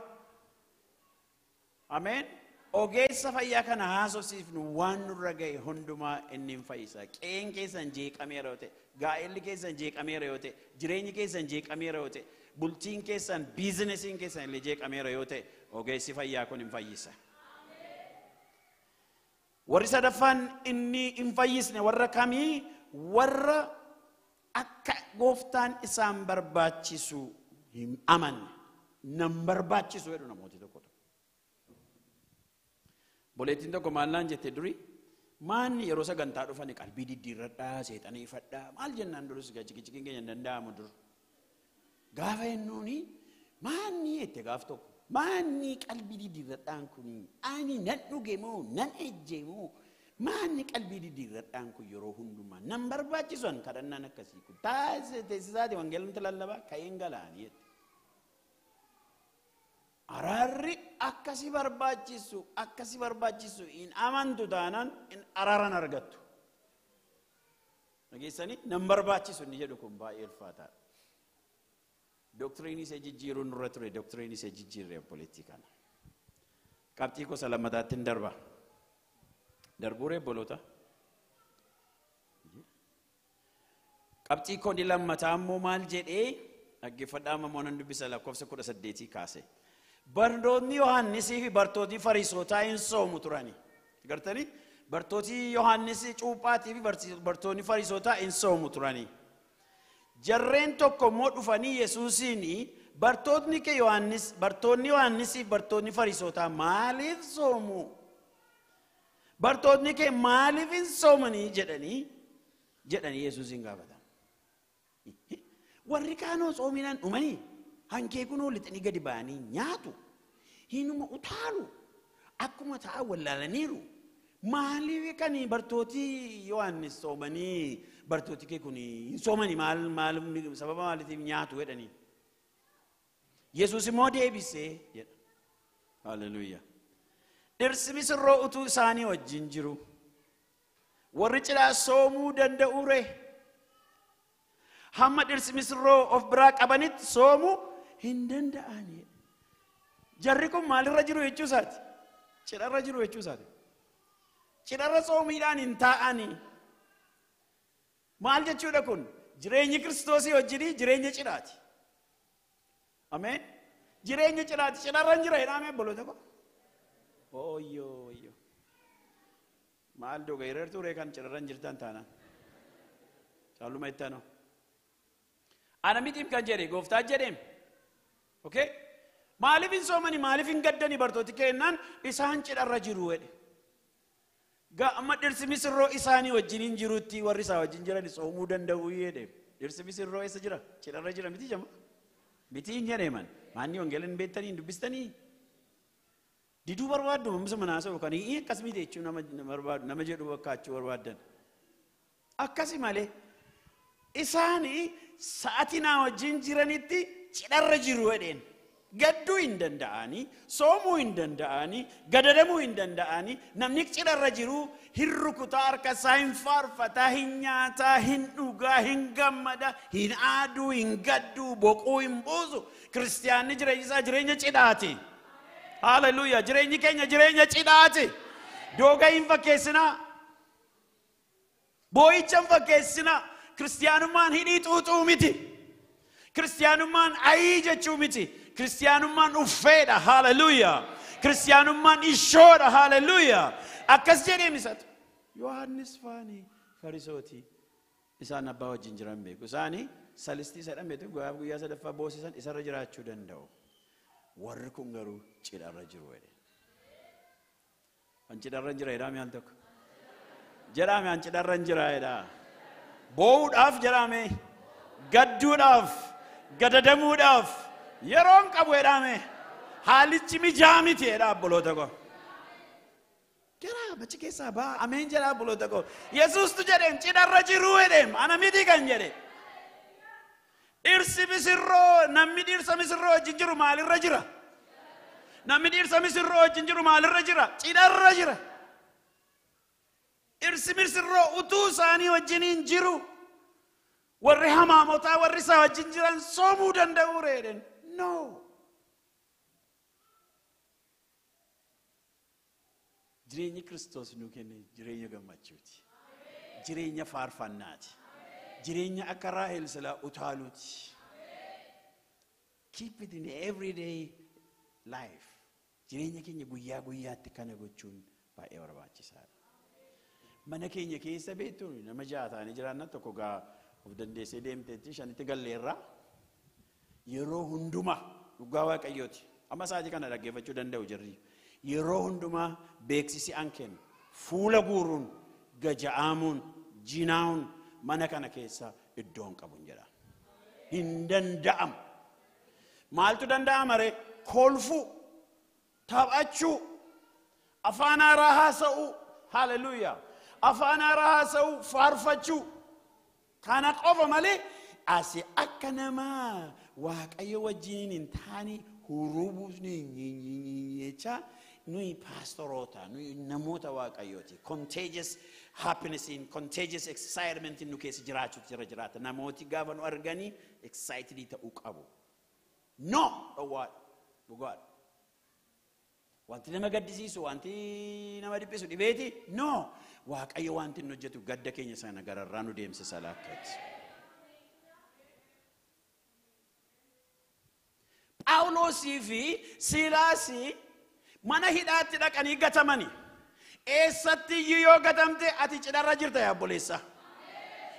Ameen. Ogeessa fayyaa kana haasofsiifnu waan nurra ga'e hundumaa inni hin fayyisa. Qeen keessan jeeqameera yoo ta'e, gaa'elli keessan jeeqameera yoo ta'e, jireenyi keessan jeeqameera yoo ta'e, bultiin keessan biizinesiin keessan illee jeeqameera yoo ta'e, ogeessi fayyaa kun hin fayyisa. Warri sadaffaan inni hin fayyisne warra kamii warra akka gooftaan isaan barbaachisu hin amanna. nan barbaachisu jedhu namooti tokko Boleettiin tokko maallaan jette durii maan yeroo sagantaa dhufani qalbii diddiirradhaa seexanii fadhaa maal jennaan durus gachikichikiin keenya danda'amu dur gaafa jennuuni maanni jette gaaf tokko maanni qalbii didiirradhaan kunii ani nan dhuge moo nan ejje Maanni qalbii diddiirradhaan kun yeroo hundumaa nan barbaachison kadhannaan akkasii kun taasisaati wangeelni tilallabaa ka'een galaanii jetti. Araarri akkasi barbaachisu akkasi barbaachisu hin amantu taanaan hin araaran argattu. Dhageessanii nan barbaachisu inni jedhu kun baay'ee ulfaataadha. Doktiriinii isa jijjiiruu nurra ture doktiriinii isa jijjiirree poolitikaan. Qabxii gosa lammataatti hin darbaa. Darbuuree boloota. Qabxii koodii lammataa ammoo maal jedhee dhaggeeffadhaa mamoon dubbisa lakkoofsa kudha saddeetii kaase. Barnoonni Yohaannisii fi bartootni Fariisootaa hin soomu turani. Gartanii bartootni Yohaannis cuuphaatii fi bartoonni Fariisootaa hin soomu turani. Jarreen tokko immoo dhufanii Yesuusiin bartootni kee Yohaannis bartoonni Yohaannisii bartoonni Fariisootaa maaliif soomu? bartootni kee maaliif hin soomanii jedhanii jedhanii yesuusin gaafatan warri kaanoo soominaan dhumanii hankee kunoo lixanii gadi ba'anii nyaatu hinuma utaalu akkuma ta'a wallaalaniiru maaliif kan bartootii yohaannis soomanii bartooti kee kun hin soomanii maal maal sababa maaliitiif nyaatu jedhanii yesuus immoo deebisee jedha hallelujah dhirsi utuu isaanii wajjin jiru warri cidhaa soomuu danda'uure hamma dhirsi misirroo of biraa qabanitti soomuu hin danda'ani jarri kun maalirra jiru jechuu isaati cidharra jiru jechuu isaati cidharra soomiidhaan hin taa'ani maal jechuudha kun jireenyi kiristoosii wajjini jireenya cidhaati ameen jireenya cidhaati cidharra hin jira jedhaamee boloota koo Ooyyoo ooyyoo maal doga irreertuu reekan cirarran jirtan taanaan caaluma ittaano. Ana mitiif kan jedhe gooftaa jedheem. Okay? Maaliif hin soomani maaliif hin gaddani bartooti kennaan isaan cidharra jiru jedhe. Amma dhirsi misirroo isaanii wajjiniin jirutti warri isaa wajjin jiran soomuu danda'u jedhe. Dhirsi misirroo eessa jira? Cidharra jira miti jama? Miti hin jedheeman. Maanni wangeelan beektanii hin dubbistanii? diduu barbaaddu humsa manaasoo kan hin miti jechuun nama barbaadu nama jedhu bakkaachuu barbaadan akkasi malee isaani naa wajjin jiranitti cidharra jiru jedheen gadduu hin danda'anii soomuu hin danda'anii gadadamuu hin danda'anii namni cidharra jiru hin rukutaa harka isaa hin faarfataa hin nyaataa hin dhugaa hin gammada hin aaduu hin gadduu boquu hin buusu kiristiyaanni jireenya isaa jireenya cidhaati. Haleluya. Jireenyi keenya jireenya cidhaati. Dooga hin fakkeessinaa. Boo'icha hin fakkeessinaa. Kiristiyaanummaan hidhii xuuxuu miti. Kiristiyaanummaan ayii jechuu miti. Kiristiyaanummaan uffeedha. Haleluya. Kiristiyaanummaan ishoodha. Haleluya. Akkas jedhee misatu. Yohaannis faanii farisooti. Isaan abbaa wajjin jiran beeku. Isaanii salistii sadhan beeku guyyaa sadaffaa boosisan isarra jiraachuu danda'u. warri kun garuu cidharra jiru jedhe. An cidharra jira jedhaame an tokko. Jedhaame an cidharra jira jedha. Boo'uudhaaf jedhaame gadduudhaaf gadadamuudhaaf yeroon qabu jedhaame haalichi mijaa miti jedha abboloota koo. Jira bachi keessaa baa ameen jedha abboloota koo. Yesuustu jedheem cidharra jiruu jedheem ana miti kan jedhe. Dhirsi misirroo namni dhirsa misirroo wajjin jiru maalirra jira? Namni dhirsa misirroo wajjin jiru maalirra jira? Cidharra jira. Dhirsi misirroo utuu isaanii wajjiniin jiru warri hamaamotaa warri isaa wajjin jiran somuu danda'uu reedhen. No. Jireenya Kiristoos nuu jireenya gammachuuti. Jireenya faarfannaati. jireenya akka raahel silaa utaaluuti. Keep it in everyday life. Jireenya keenya guyyaa guyyaatti kana gochuun baay'ee barbaachisaadha. Mana keenya keessa beektu nama ja'a ta'anii jiraanna tokko gaa of dandeessee deemteetti shanitti galleerraa yeroo hundumaa dhugaa waaqayyooti. Amma sa'aatii kana dhaggeeffachuu danda'u jirri. Yeroo hundumaa beeksisi an fuula guuruun, gaja'aamuun, jinaa'uun, mana kana keessa iddoon qabuun jedha. Hin danda'amu. Maaltu danda'a mare kolfu taphachuu afaan haaraa haasa'uu hallelujaa afaan haaraa haasa'uu faarfachuu kana qofa malee asi akka namaa waaqayyo wajjin hin taane hurubuu jecha. nuyi paastooroota nuyi namoota waaqayyooti happiness in contagious excitement nu keessa jiraachuutu jira jiraata namooti gaafa nu arganii excited ta'uu qabu no dhowwaadha dhugaadha wanti nama gaddisiisu wanti nama dhiphisu dhibeeti no waaqayyo wanti nu hojjetu gadda keenya sana gararraa nu deemsisa lakkatti. Phaawulosii fi Siilaasii mana hidhaatti dhaqanii gatamani eessatti iyyuu yoo gatamte ati cidharra jirta yaabboleessa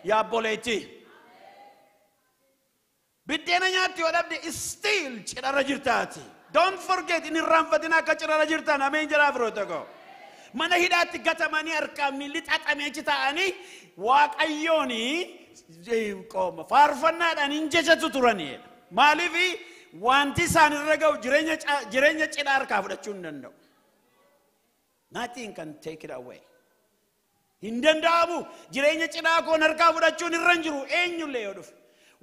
yaabboleetti biddeena nyaatti yoo dhabde stiil cidharra jirtaati don't forget inni irraanfatina akka cidharra jirtan ameen jedhaa firoo tokko mana hidhaatti gatamanii harkaan miilli xaxameechi ta'anii waaqayyooni faarfannaadhaan hin jechatu turani maaliif wanti isaan irra ga'u jireenya cidhaa harkaa fudhachuu hin danda'u. Nothing can take it away. Hin danda'amu jireenya cidhaa koon harkaa fudhachuun irra hin jiru eenyullee yoo dhufe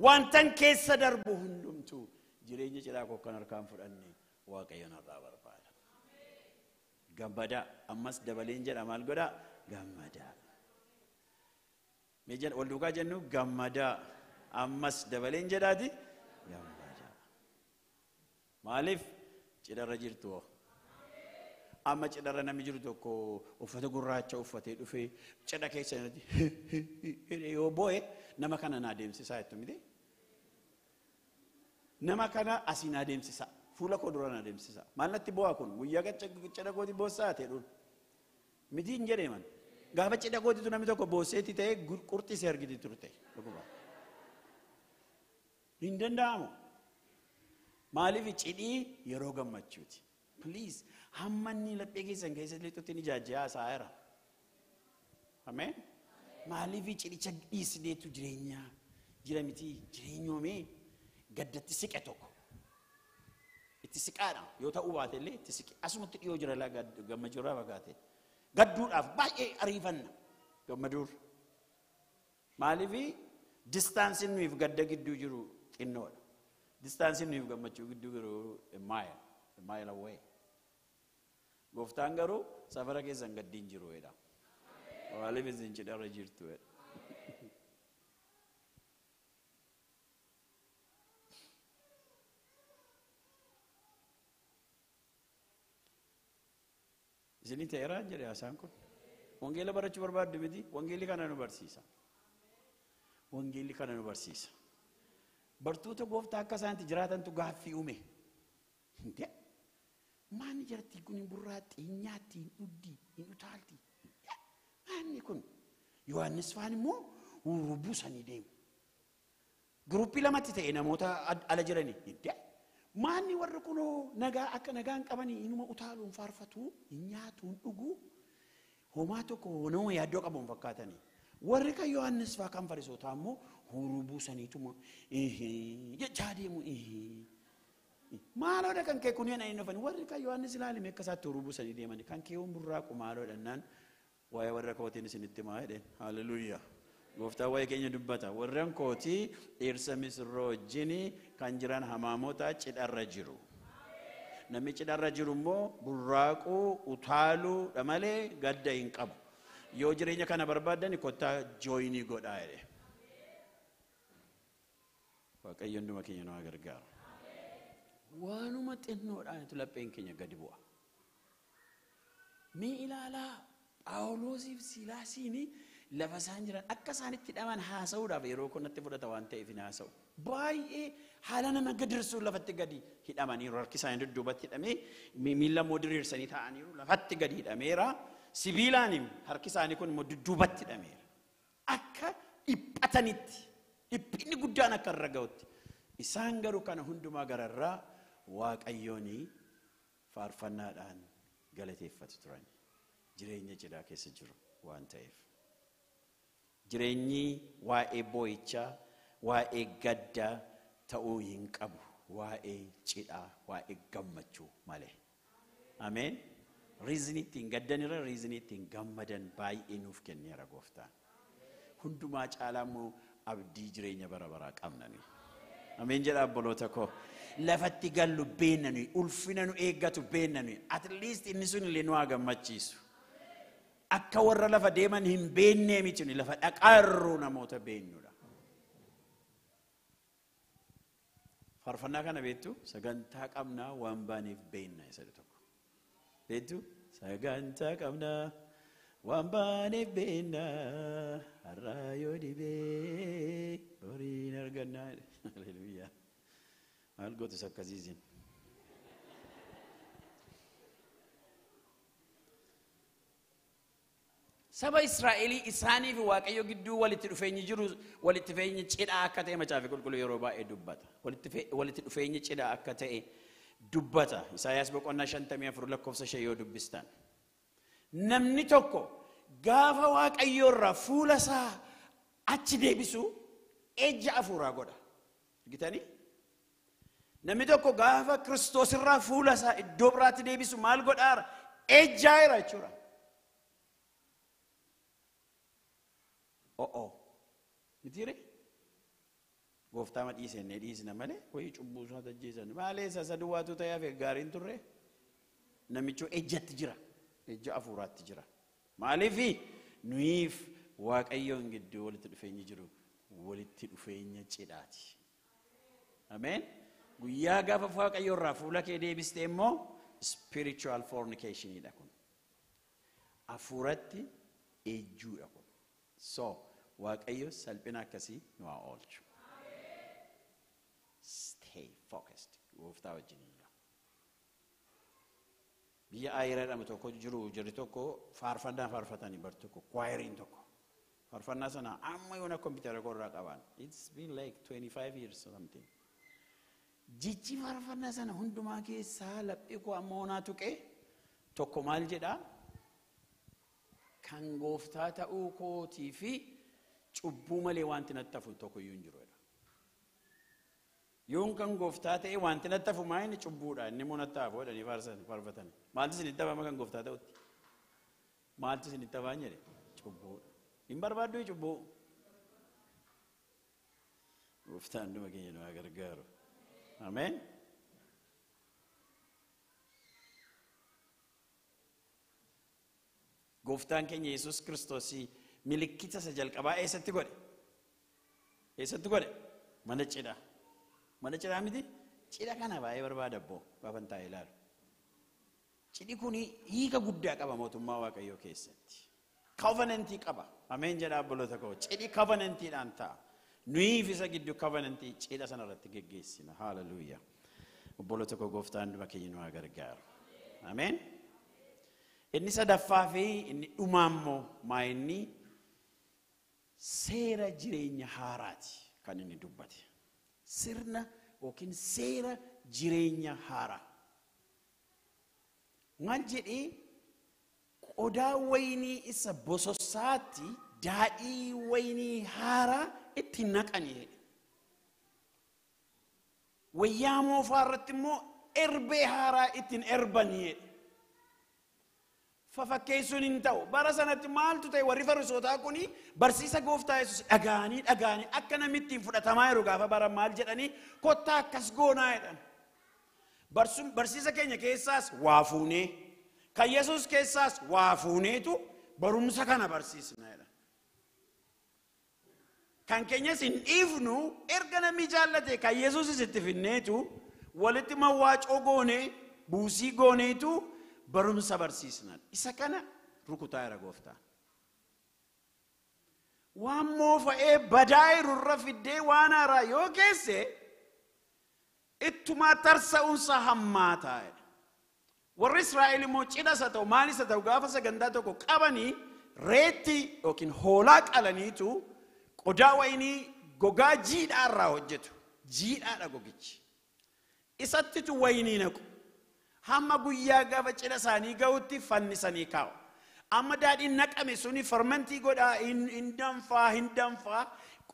wantan keessa darbu hundumtuu jireenya cidhaa koo kan harkaan fudhanne waaqayyoon irraa barbaada. Gammadaa ammas dabaleen jedha maal godhaa gammadaa. Mee wal duukaa jennu gammadaa ammas dabaleen jedhaati. Maaliif cidharra jirtu amma cidharra namni jiru tokko uffata gurraacha uffatee dhufee cidha keessa yoo (laughs) boo'e nama kana na adeemsisaa jettu Nama kana asiin adeemsisaa fuula koo duraan adeemsisaa maal natti bu'aa kun guyyaa cidha kooti boossaa ta'e dhuun mitiin jedhee man gaafa cidha kootitu namni tokko boosseetti ta'ee qurxisee argiti turte. Hin danda'amu. Maaliif cidhii yeroo gammachuuti. Please hamma inni laphee keessan keessa lixutti ni jaajaa haasa'eera. Ameen. Maaliif cidhicha dhiisineetu jireenya jira miti jireenyoomee gaddatti siqe tokko. Itti siqaadha yoo ta'uu baate illee itti siqe asumatti dhiyoo jira laa gammachuu irraa fagaate. Gadduudhaaf baay'ee ariifanna gammaduur. Maaliif distaansiin nuuf gadda gidduu jiru xinnoodha. Distaansiin nuuf gammachuu gidduu garuu maayil, maayil awwee. Gooftaan garuu safara keessan gaddiin jiru jedha. Waaliif oh, isin eh. cidharra jirtu jedha. Isinii ta'eeraa jedhe haasaan kun. wangela barachuu barbaadu miti wangeelli kana nu barsiisa. Wangeelli kana nu barsiisa. Bartoota gooftaa akka isaanitti jiraatantu gaaffii uume. Hintee maanni jirti kun burraatti, hin nyaatti, hin dhuddi, hin utaalti. Maanni kun Yohaannis faan immoo rubbuu sanii deemu. Guruppii lamatti ta'e namoota ala jirani. Hintee maanni warri kunoo nagaa akka nagaan qabanii inuma utaaluun faarfatu, hin nyaatu, hin dhuguu. Homaa tokko nama yaaddoo qabuun fakkaatanii. Warri kan Yohaannis faa kan farisootaa immoo horuu buusaniituma jechaa deemu maaloodha kan kee kunneen ani dhufan warri kan Yohaannis ilaalime akka isaatti horuu buusanii deeman kan kee humburraaqu maaloodha naan waa'ee kootiin isinitti maa jedheen hallelujaa. Gooftaan waa'ee keenya dubbata. Warreen kootii dhirsa misirroo wajjin kan jiran hamaamota cidharra jiru. Namni cidharra jiru immoo burraaquu, utaaluu malee gadda hin qabu. Yoo jireenya kana barbaaddan kottaa jooyinii godhaa jedhe. Waaqayyo hunduma keenya nu haa gargaaru. Waanuma xinnoodhaan lapheen keenya gadi bu'a. mii ilaalaa Phaawulosiif Silaasiin lafa isaan jiran akka isaan itti hidhaman haasa'uudhaaf yeroo kanatti fudhata waan ta'eef hin haasa'u. Baay'ee haala nama gadirsuun lafatti gadi hidhamaniiru harki isaanii dudduubatti hidhamee miila immoo diriirsanii taa'aniiru lafatti gadi hidhameera. Sibiilaan harkisaani kun immoo dudduubatti hidhameera. Akka dhiphatanitti dhiphinni guddaan akka irra isaan garuu kana hundumaa gararraa waaqayyoonii faarfannaadhaan galateeffatu turan jireenya cidhaa keessa jiru waan ta'eef jireenyi waa'ee boo'ichaa waa'ee gaddaa ta'uu hin qabu waa'ee cidhaa waa'ee gammachuu malee ameen riizinii ittiin gaddanirra riizinii gammadan baay'ee nuuf kennee ragooftaa hundumaa caalaa abdii jireenya bara baraa qabnanii. nameen jedha abboloota koo. Lafatti gallu beennanii ulfina nu eeggatu beennanii at inni sun illee nu haa gammachiisu. Akka warra lafa deeman hin beennee miti lafa dhaqaarruu namoota beenyudha. Faarfannaa kana beektu sagantaa qabnaa waan baaniif beenna isa tokko. sagantaa waan baanee beennaa har'aa yoo dhibee boriin argannaa (laughs) haleluuyaa maal gootus akkasiisin saba israa'elii isaaniif waaqayyo gidduu walitti dhufeenyi jiru walitti dhufeenyi cidhaa akka ta'e macaafi qulqulluu yeroo baay'ee dubbata walitti dhufeenyi cidhaa akka ta'e dubbata isaayaas boqonnaa shantamii afur lakkoofsa shan yoo dubbistaan. namni tokko gaafa irraa fuula isaa achi deebisu eja afuuraa godha. Gitanii? Namni tokko gaafa Kiristoos irraa fuula isaa iddoo biraatti deebisu maal godhaara? Ejjaa jira jechuudha. O'oo. malee gaariin turre? jira. ja'a afuuraatti jira. maaliifii nuyiif waaqayyoon gidduu walitti dhufeenyi jiru walitti dhufeenya cidhaati. Ameen. Guyyaa gaafa waaqayyo irraa fuula kee deebiste immoo spiritual fornicationidha kun. afuuratti ejjuudha kun. So waaqayyo salphina akkasii nu haa oolchu. Stay focused. Gooftaa biyya aayira jedhamu tokko jiru jirri tokko faarfannaa faarfatanii bar tokko kwaayiriin tokko faarfannaa sana amma yoona kompiitara korraa qaban it's been like 25 years something jichi faarfannaa sana hundumaa keessaa laphee koo amma hoonaa tuqee tokko maal jedhaa kan gooftaa ta'uu kootii fi cubbuu malee wanti natti hafu tokko iyyuu jiru yoon kan gooftaa ta'e wanti lattafu inni cubbuudha inni munattaaf godhanii faarsan faarfatani maaltu isin ittabama kan gooftaa ta'utti maaltu isin ittabaan jedhe cubbuudha hin barbaaddu cubbuu gooftaan dhuma keenya nu gargaaru ameen gooftaan keenya Yesuus Kiristoos milikita isa jalqabaa eessatti godhe eessatti godhe mana cidhaa Mana ciraa miti cidha kana baay'ee barbaada abboo gaafan taa'ee ilaalu. Cidhi kun hiika guddaa qaba mootummaa Waaqayyoo keessatti. Covenantii qaba. Ameen jedha abboloota koo. Cidhi covenantiidhaan ta'a. Nuyiif isa giddu covenantii cidha sana irratti geggeessina. Haaleluyyaa. Obboloota koo gooftaan dhuma keenya nu haa gargaaru. Ameen. Inni sadaffaa fi inni dhumaa maa inni seera jireenya haaraati kan inni dubbate. sirna yookiin seera jireenya haaraa. Waan jedhee qodaa waynii isa bosossaatti daadhii waynii haaraa itti naqanii wayyaa moofaa irratti immoo erbee haaraa ittiin erbanii fafakkeessuun hin ta'u bara sanatti maaltu ta'e warri farisootaa kuni barsiisa gooftaa yesus dhagaanii dhagaanii akka namittiin fudhatamaa jiru gaafa bara maal jedhanii kottaa akkas goonaa jedhan barsiisa keenya keessaas waa fuunee kan yesus keessaas waa tu barumsa kana barsiisna jedhan kan keenyas hin dhiifnu erga namii jaallate kan yesusis itti tu walitti mawwaacoo goonee buusii tu. barumsa barsiisnan isa kana rukutaa jira gooftaa. Waan moofa'ee eh, badaa irra fiddee waan haaraa yoo geesse ittumaa tarsa'uunsa hammaataa jedha. Warri Israa'el immoo cidhas ta'u maalis ta'u gaafa sagantaa tokko qabanii reetti yookiin hoolaa qalaniitu qodaa waynii gogaa jiidhaa irraa hojjetu. Jiidhaadha gogichi. Isattitu waynii naqu. hamma guyyaa gaafa cidha isaanii ga'utti fannisanii kaa'u. Amma daadhiin naqame suni farmantii godhaa hin danfaa hin danfaa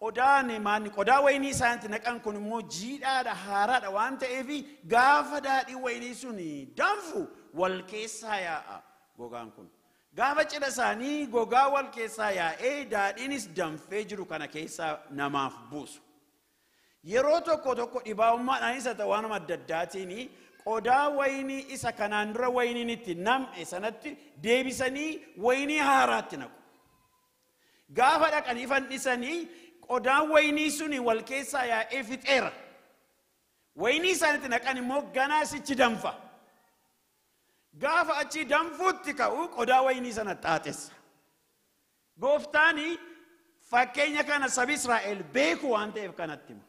qodaan maanni qodaa waynii isaanitti naqan kun immoo jiidhaadha haaraadha waan ta'eef gaafa daadhiin waynii suni danfu wal keessaa yaa'a gogaan kun. Gaafa cidha isaanii gogaa wal keessaa yaa'ee daadhiinis danfee jiru kana keessaa namaaf buusu. Yeroo tokko tokko dhibaa'ummaadhaanis haa ta'u waan adda addaatiin qodaa waynii isa kanaan dura wayniin itti nam'e sanatti deebisanii waynii haaraatti naqu. Gaafa dhaqanii fandhisanii qodaan waynii suni wal keessaa yaa'ee fixeera. Waynii isaanitti naqan immoo ganaasichi danfa. Gaafa achi danfuutti ka'u qodaa waynii sana xaaxessa. Gooftaani fakkeenya kana sabi Israa'el beeku waan ta'eef kanatti hima.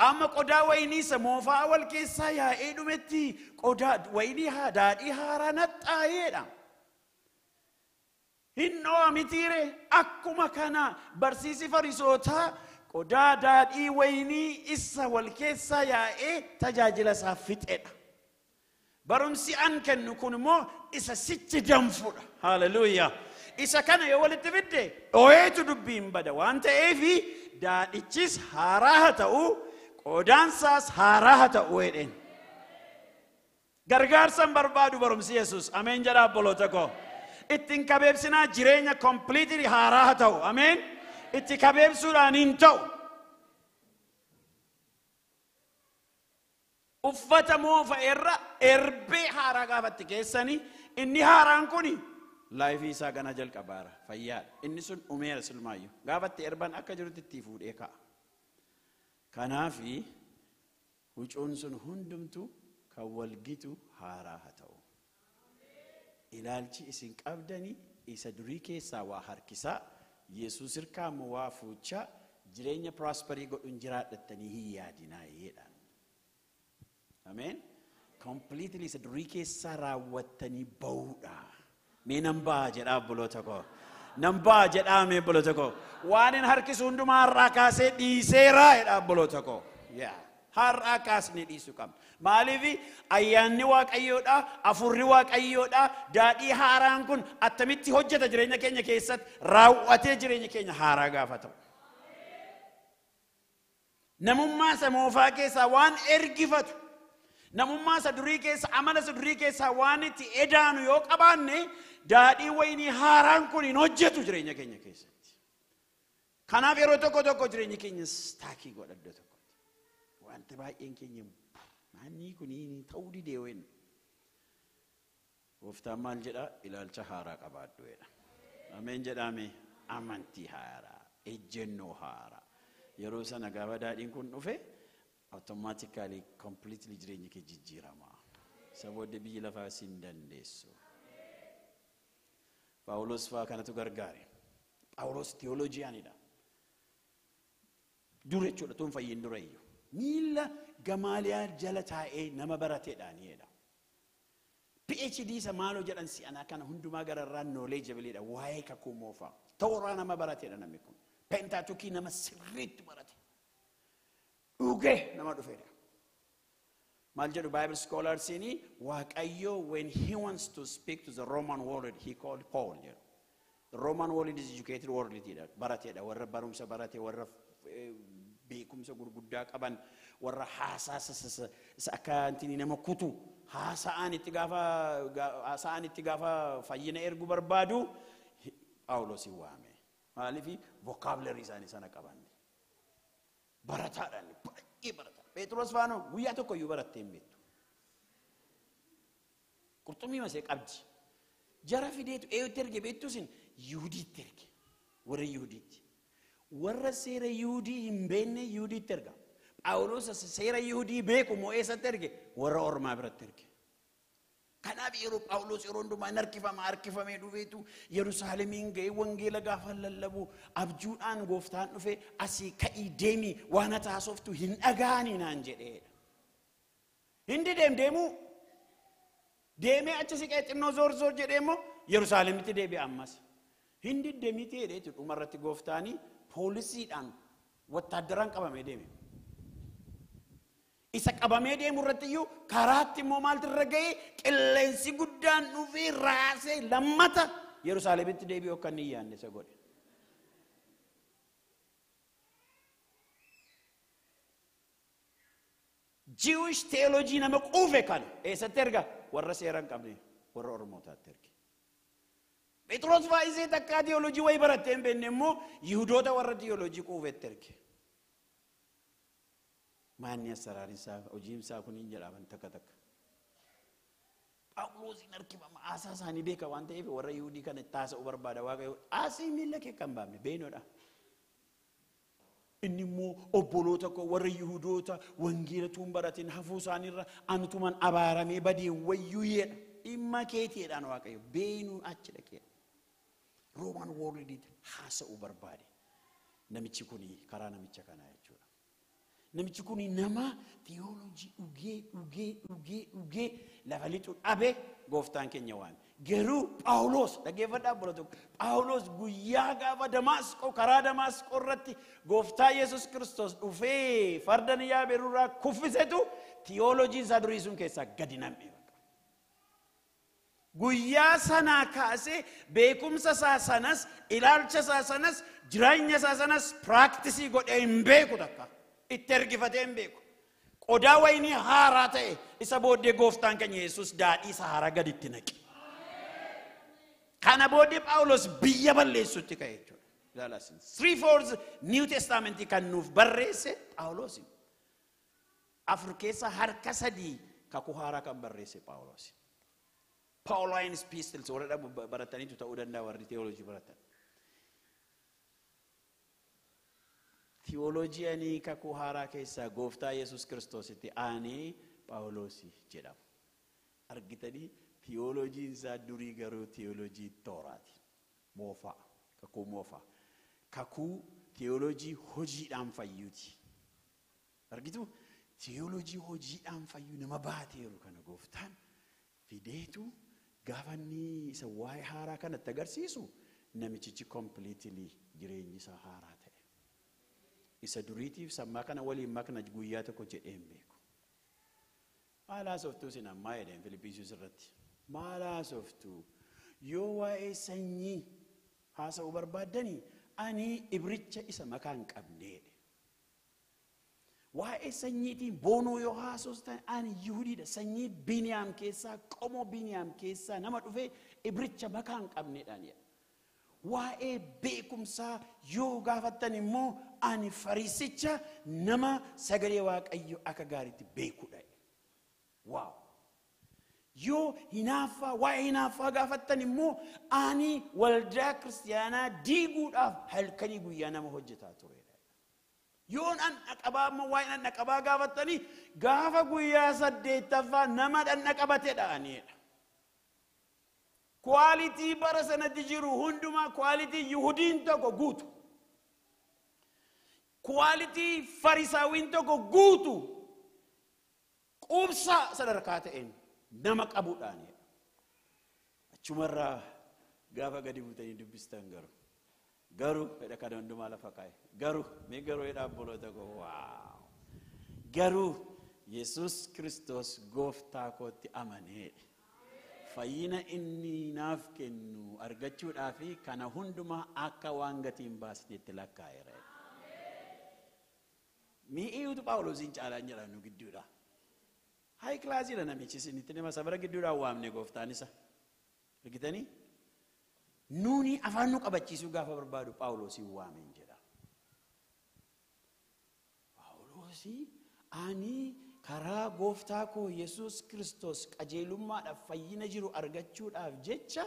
Amma qodaa wayinii isa moofaa wal keessaa yaa'ee dhumetti qodaa wayinii daadhii haaraa naxxaayeedha. Hin oomitire akkuma kana barsiisi fariisotaa qodaa daadhii wayinii isa wal keessaa yaa'ee tajaajila isaaf fixedha. Barumsi an kennu kun immoo isa sichi danfudha. Hallelujaa. Isa kana yoo walitti fidde dhooyeetu dubbiin bada waan ta'eefi daadhichis haaraa haa ta'u. qoodaansaas haaraa haa ta'u jedheen. Gargaarsan barbaadu barumsi Yesuus. Ameen jedha abboloota koo. Ittiin kabeebsinaa jireenya kompliitii haaraa haa ta'u. Ameen. Itti kabeebsuudhaan hin ta'u. Uffata moofa irra erbee haaraa gaafatti keessanii inni haaraan kuni laayifii isaa gana jalqabaara fayyaadha. Inni sun umeera silmaayyuu. Gaafatti erban akka jirutti itti fuudhee ka'a. Kanaafi hucuun sun hundumtu kan walgitu haaraa haa ta'u. Ilaalchi isin qabdani isa durii keessaa waa harkisaa yesuu hirkaa waa fuuchaa jireenya prosperii godhuun jiraadhattanii hin yaadinaa jedhaan. Ameen. Kompiliitilii isa durii keessaa raawwattanii bahuudha. Mee nan baha jedhaa obboloota koo. nambaa jedhaame obbolo tokko waanin harkisu hundumaa har'aa kaasee dhiiseeraa jedha obbolo tokko har'aa kaasne dhiisu qabna maaliif ayyaanni waaqayyoodha afurri waaqayyoodha daadhii haaraan kun attamitti hojjeta jireenya keenya keessatti raawwatee jireenya keenya haaraa gaafa ta'u namummaa isa moofaa keessaa waan ergifatu namummaa isa durii keessa amala isa durii keessaa waan itti edaanu yoo qabaanne daadhii waynii haaraan kun hin hojjetu jireenya keenya keessatti. Kanaaf yeroo tokko tokko jireenya keenyas taakii godhadda tokko Wanti baay'een keenya maanni kun ta'uu didee wayin. Gooftaan maal jedhaa ilaalcha haaraa qabaadhu jedha. Ameen jedhaame amantii haaraa, ejjennoo haaraa. Yeroo sana gaafa daadiin kun dhufe automaatikaalii kompiliitilii jireenya kee jijjiirama. Saboodde biyyi lafaa si hin dandeessu. Phaawulos faa kanatu gargaare. paulos teolojiyaanidha. Dur jechuudha tun fayyin dura iyyuu. Miila gamaaliyaa jala taa'ee nama barateedhaan jedha. PhD sa maaloo jedhan si'anaa kana hundumaa gararraa nooleejabiliidha. Waa'ee kakuu moofaa. Tooraa nama barateedha namni kun. Peentaa nama sirriitti barate. dugee nama dhufeedha. maal jedhu bible scholarsiin waaqayyo when he wants to speak to the roman world he called paul the roman world is educated world jedha barateedha warra barumsa barate warra beekumsa gurguddaa qaban warra haasaa akka antini nama kutu haasa'aan itti gaafa haasa'aan itti gaafa fayyina ergu barbaadu phaawulosin waame maaliif vocabulary isaanii sana qaban barataadhaan baay'ee barata ጴጥሮስ ፋኖ ጉያ tokkoyyuu baratteen beektu qurxummii masee qabdi jara fideetu eeyyotti erge beektu sin yihudiitti erge warra yihudiitti warra seera yihudii hin beekne yihudiitti erga phaawulos seera yihudii beeku moo eessatti erge warra ormaa biratti erge Kanaaf yeroo Phaawulos yeroo hundumaa hin harkifama harkifamee dhufeetu Yerusaalemiin ga'ee wangeela gaafa lallabu abjuudhaan gooftaan dhufe asii ka'ii deemi waan hataasoftu hin dhagaanii naan jedheedha. Hindi deemdeemuu deemee achi siqee xinnoo zoor zoor jedhee immoo Yerusaalemitti deebi'e ammas. Hindi deemii ta'ee dhumarratti gooftaanii poolisiidhaan wattaaddaraan qabamee deeme. isa qabamee deemu irrattiyyuu karaatti immoo maaltu irra ga'e qilleensi guddaan dhufee raasee lammata yerusaalemitti deebi'u akka inni yaanne isa godhe. Jewish teolojii nama quufe kan eessatti erga warra seera hin qabne warra Oromootaatti erge. Phexros baay'isee takkaa teolojii wayii barattee hin beekne immoo Yihudoota warra teolojii quufetti erge. Maanni asaraariin isaa hojiin isaa kun hin jedhaman takka takka. Phaawulosiin harkifama haasaa isaanii beeka waan ta'eef warra Yihuudii kana taasa'u barbaada Waaqayyoo haasii miilla kee kan baafne beenoodha. Inni immoo obboloota koo warra Yihuudoota wangeela tuun baratin hafuu isaaniirra anutuman abaaramee badeen wayyuu yeedha. Dhimma keetiidhaan Waaqayyo beenuu achi dhaqee. Roomaan woordiidhaan haasa'u barbaade. Namichi kun karaa namicha kanaa. Namichi kun nama teewoloojii dhugee dhugee dhugee dhugee lafa lixu dhabe gooftaan keenya waan. Garuu Phaawulos dhaggeeffadhaa bola tokko Phaawulos guyyaa gaafa Damaasqoo karaa Damaasqoo irratti gooftaa Yesuus Kiristoos dhufee farda ni yaabeerurraa kuffisetu teewoloojiin isaa durii sun keessaa gadi nam'e. Guyyaa sanaa kaasee beekumsa isaa sanas ilaalcha isaa sanas jireenya isaa sanas piraaktisii godhee hin beeku takka. itti ergifate hin beeku qodaa wayinii haaraa ta'e isa booddee gooftaan keenya yesus daadhii isa haaraa gad itti naqe kana booddee phaawulos biyya balleessutti ka'e jechuudha three fourths new Testament kan nuuf barreesse phaawulosin afur keessa harka sadii kakuu haaraa kan barreesse phaawulosin paulines pistils warra dhabu barataniitu ta'uu danda'a warri teoloojii baratan tiyoolojii kakuu haaraa keessaa gooftaa yesus kiristoositti aanee phaawulosi jedhamu. Argitanii tiyoolojiin isaa durii garuu tiyoolojii tooraati. Moofaa. Kakuu moofaa. Kakuu tiyoolojii hojiidhaan fayyuuti. Argitu tiyoolojii hojiidhaan fayyuu nama baateeru kana gooftaan fideetu gaafa inni isa waa'ee haaraa kanatti agarsiisu namichichi kompiliitilii jireenyisaa isaa isa duriitiif sammaa kana waliin maknaj guyyaa tokko jedheen beeku. Maalaa softuu sin ammaa jedheen Filippisiis irratti. Maalaa softuu yoo waa'ee sanyii haasa'uu barbaaddanii ani ibricha isa makaa hin qabneedha. Waa'ee sanyiitiin boonuu yoo haasa'us ta'e ani Yihudiidha. Sanyii Biniyaam keessaa qomoo Biniyaam keessaa nama dhufee ibricha makaa hin qabneedhaan jedha. Waa'ee beekumsaa yoo gaafattan immoo ani fariisicha nama sagalee waaqayyo akka gaariitti beekudha. Waaw! Yoo hinaaffaa, waa'ee hinaaffaa gaafattan immoo ani waldaa kiristaanaa diiguudhaaf halkanii guyyaa nama hojjetaa turedha. Yoo dhaqabaa immoo waa'ee dhaqabaa gaafattanii gaafa guyyaa saddeettaffaa nama dhaqabatedha anidha. Kwaalitii bara sanatti jiru hundumaa kwalitii Yihudiin tokko guutu. kuwaalitii farisaawin tokko guutu qubsa sadarkaa ta'een nama qabuudhaan achumarraa gaafa gadi butanii dubbistan garu garu fedha kana hundumaa lafa kaa'e garu mee garu jedha abboloota koo waaw garu yesus kristos gooftaa kootti amanee fayyina inni naaf kennu argachuudhaa fi kana hundumaa akka waan gatiin baasnetti lakkaa'eera. mi'iitu phaawulosiin caalaan jira nu gidduudha hayi kilaasiidha namichi isinitti dhima sabara gidduudhaan waamne gooftaan isa argitanii nuuni afaan nu qabachiisuu gaafa barbaadu phaawulosiin waameen jedha phaawulosii ani karaa gooftaa koo yesuus kiristoos qajeelummaadhaaf fayyina jiru argachuudhaaf jecha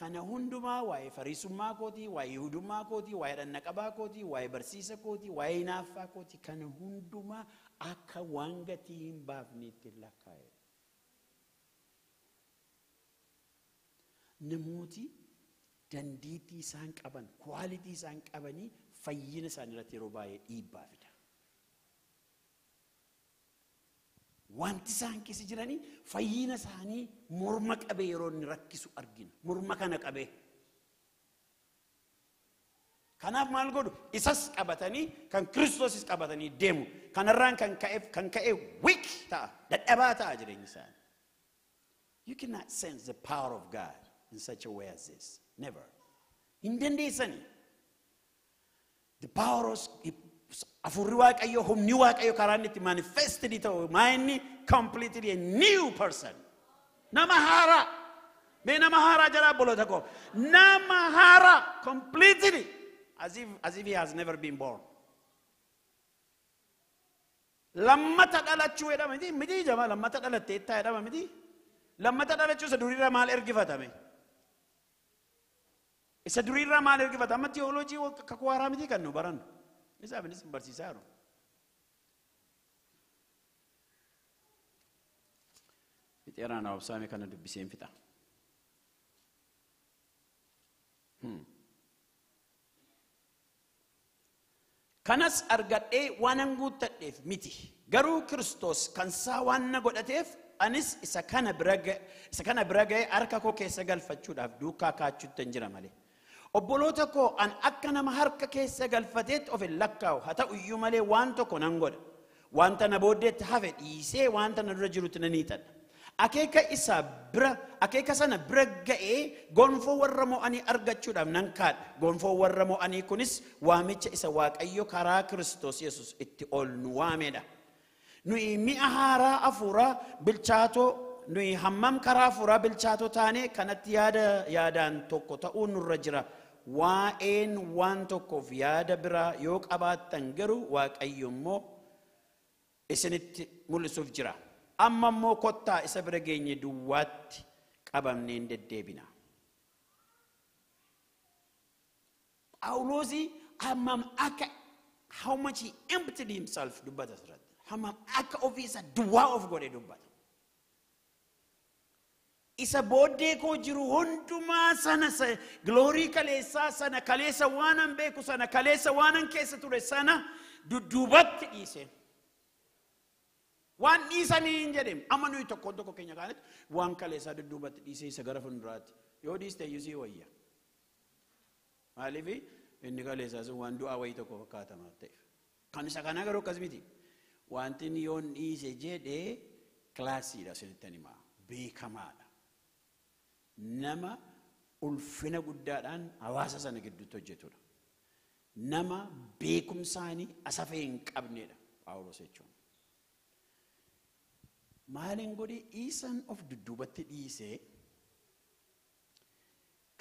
kana hundumaa waa'ee fariisummaa kootii, waa'ee yihudummaa kootii, waa'ee qabaa kootii, waa'ee barsiisa kootii, waa'ee hinaaffaa kootii kana hundumaa akka waan gatii hin baafneetti lakkaa'e. Namooti dandeettii isaan qaban, kwaalitii isaan qabanii fayyina isaan irratti yeroo baay'ee dhiibbaa fida. wanti isaan keessa jiranii fayyina isaanii morma qabee yeroo rakkisu argina. Morma kana qabee. Kanaaf maal godhu isas qabatanii kan kiristoosis qabatanii deemu. Kanarraan kan ka'ee kan ka'e wiik ta'a dadhabaa ta'a jireenyi isaanii. You cannot sense the power of God in such a way as this. Never. Hin dandeessanii. The power of afurri waaqayyoo humni waaqayyoo karaa inni itti manifestedii ta'u maayinni completely a new person nama haaraa mee nama haaraa jalaa bolota koo nama haaraa completely as if, as if he has never been born lammata dhalachuu jedhama miti miti jama lammata dhalatteettaa jedhama miti lammata dhalachuu isa durirra maal ergifatame isa durirra maal ergifata ammatti yoolojii kakuu haaraa miti kan nu barannu Isaanis hin barsiisaa jiru. kana Kanas argadhee eh, waanan guuttadheef miti. Garuu Kiristoos kan isaa waan na godhateef anis isa kana bira ga'e harka koo keessa galfachuudhaaf duukaa kaachuutti hin jira malee. obboloota koo an akka nama harka keessa galfateetti of hin lakkaa'u haa ta'u iyyuu malee waan tokko nan godha wanta na booddeetti hafe dhiisee wanta na dura jirutti nan hiixadha akeeka isa bira akeeka sana bira ga'ee gonfoo warra mo'anii argachuudhaaf nan kaadha gonfoo warra mo'anii kunis waamicha isa waaqayyo karaa kiristoos yesus itti ol nu waamedha nuyi mi'a haaraa afuuraa bilchaatoo nuyi hammam karaa fuuraa bilchaatoo taane kanatti yaada yaadaan tokko ta'uu nurra jira waa'een waan tokkoof yaada biraa yoo qabaattan garuu waaqayyo immoo isinitti mul'isuuf jira amma immoo kottaa isa bira geenye duwwaatti qabamneen deddeebina phaawulosi hammam akka how much he emptied himself dubbata sirratti hammam akka ofiisa duwwaa of godhe dubbata isa booddee koo jiru hundumaa sana gloorii kaleessaa sana kaleessa waanan beeku sana kaleessa waanan keessa ture sana dudduubatti dhiise. Waan dhiisanii hin jedhamu amma nuyi tokko tokko keenya kaanatti waan kaleessaa dudduubatti dhiisee isa gara fuulduraatti yoo dhiiste iyyuu sii wayya. Maaliif inni kaleessaa sun waan du'aa wayii tokko fakkaatamaa ta'e. Kan isa kana garuu akkas miti. Wanti yoon dhiise jedhee kilaasiidha sinitti himaa beekamaadha. nama ulfina guddaadhaan hawaasa sana gidduutti hojjetudha. Nama beekumsaanii asafee hin qabnedha paawulos jechuun. Maaliin godhee dhiisan of dudduubatti dhiisee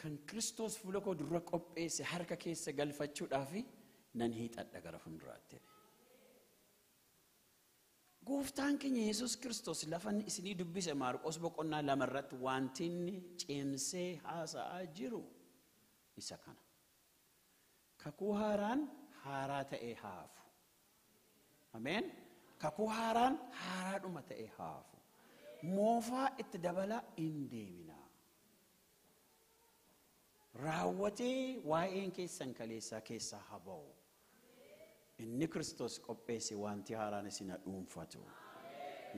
kan Kiristoos fuula koo dura qopheesse harka keessa galfachuudhaaf nan hiixadha gara fuulduraatti. Gooftaan keenya Yesuus Kiristoos lafa isinii dubbise maarqoos boqonnaa lama irratti inni cimsee haasa'aa jiru isa kana. Kakuu haaraan haaraa ta'ee haafu. Ameen. Kakuu haaraan haaraadhuma ta'ee haafu. Moofaa itti dabala hin deemina. Raawwatee waa'een keessan kaleessaa keessaa haba'u. inni Kiristoos qopheesse wanti haaraan isin dhuunfatu.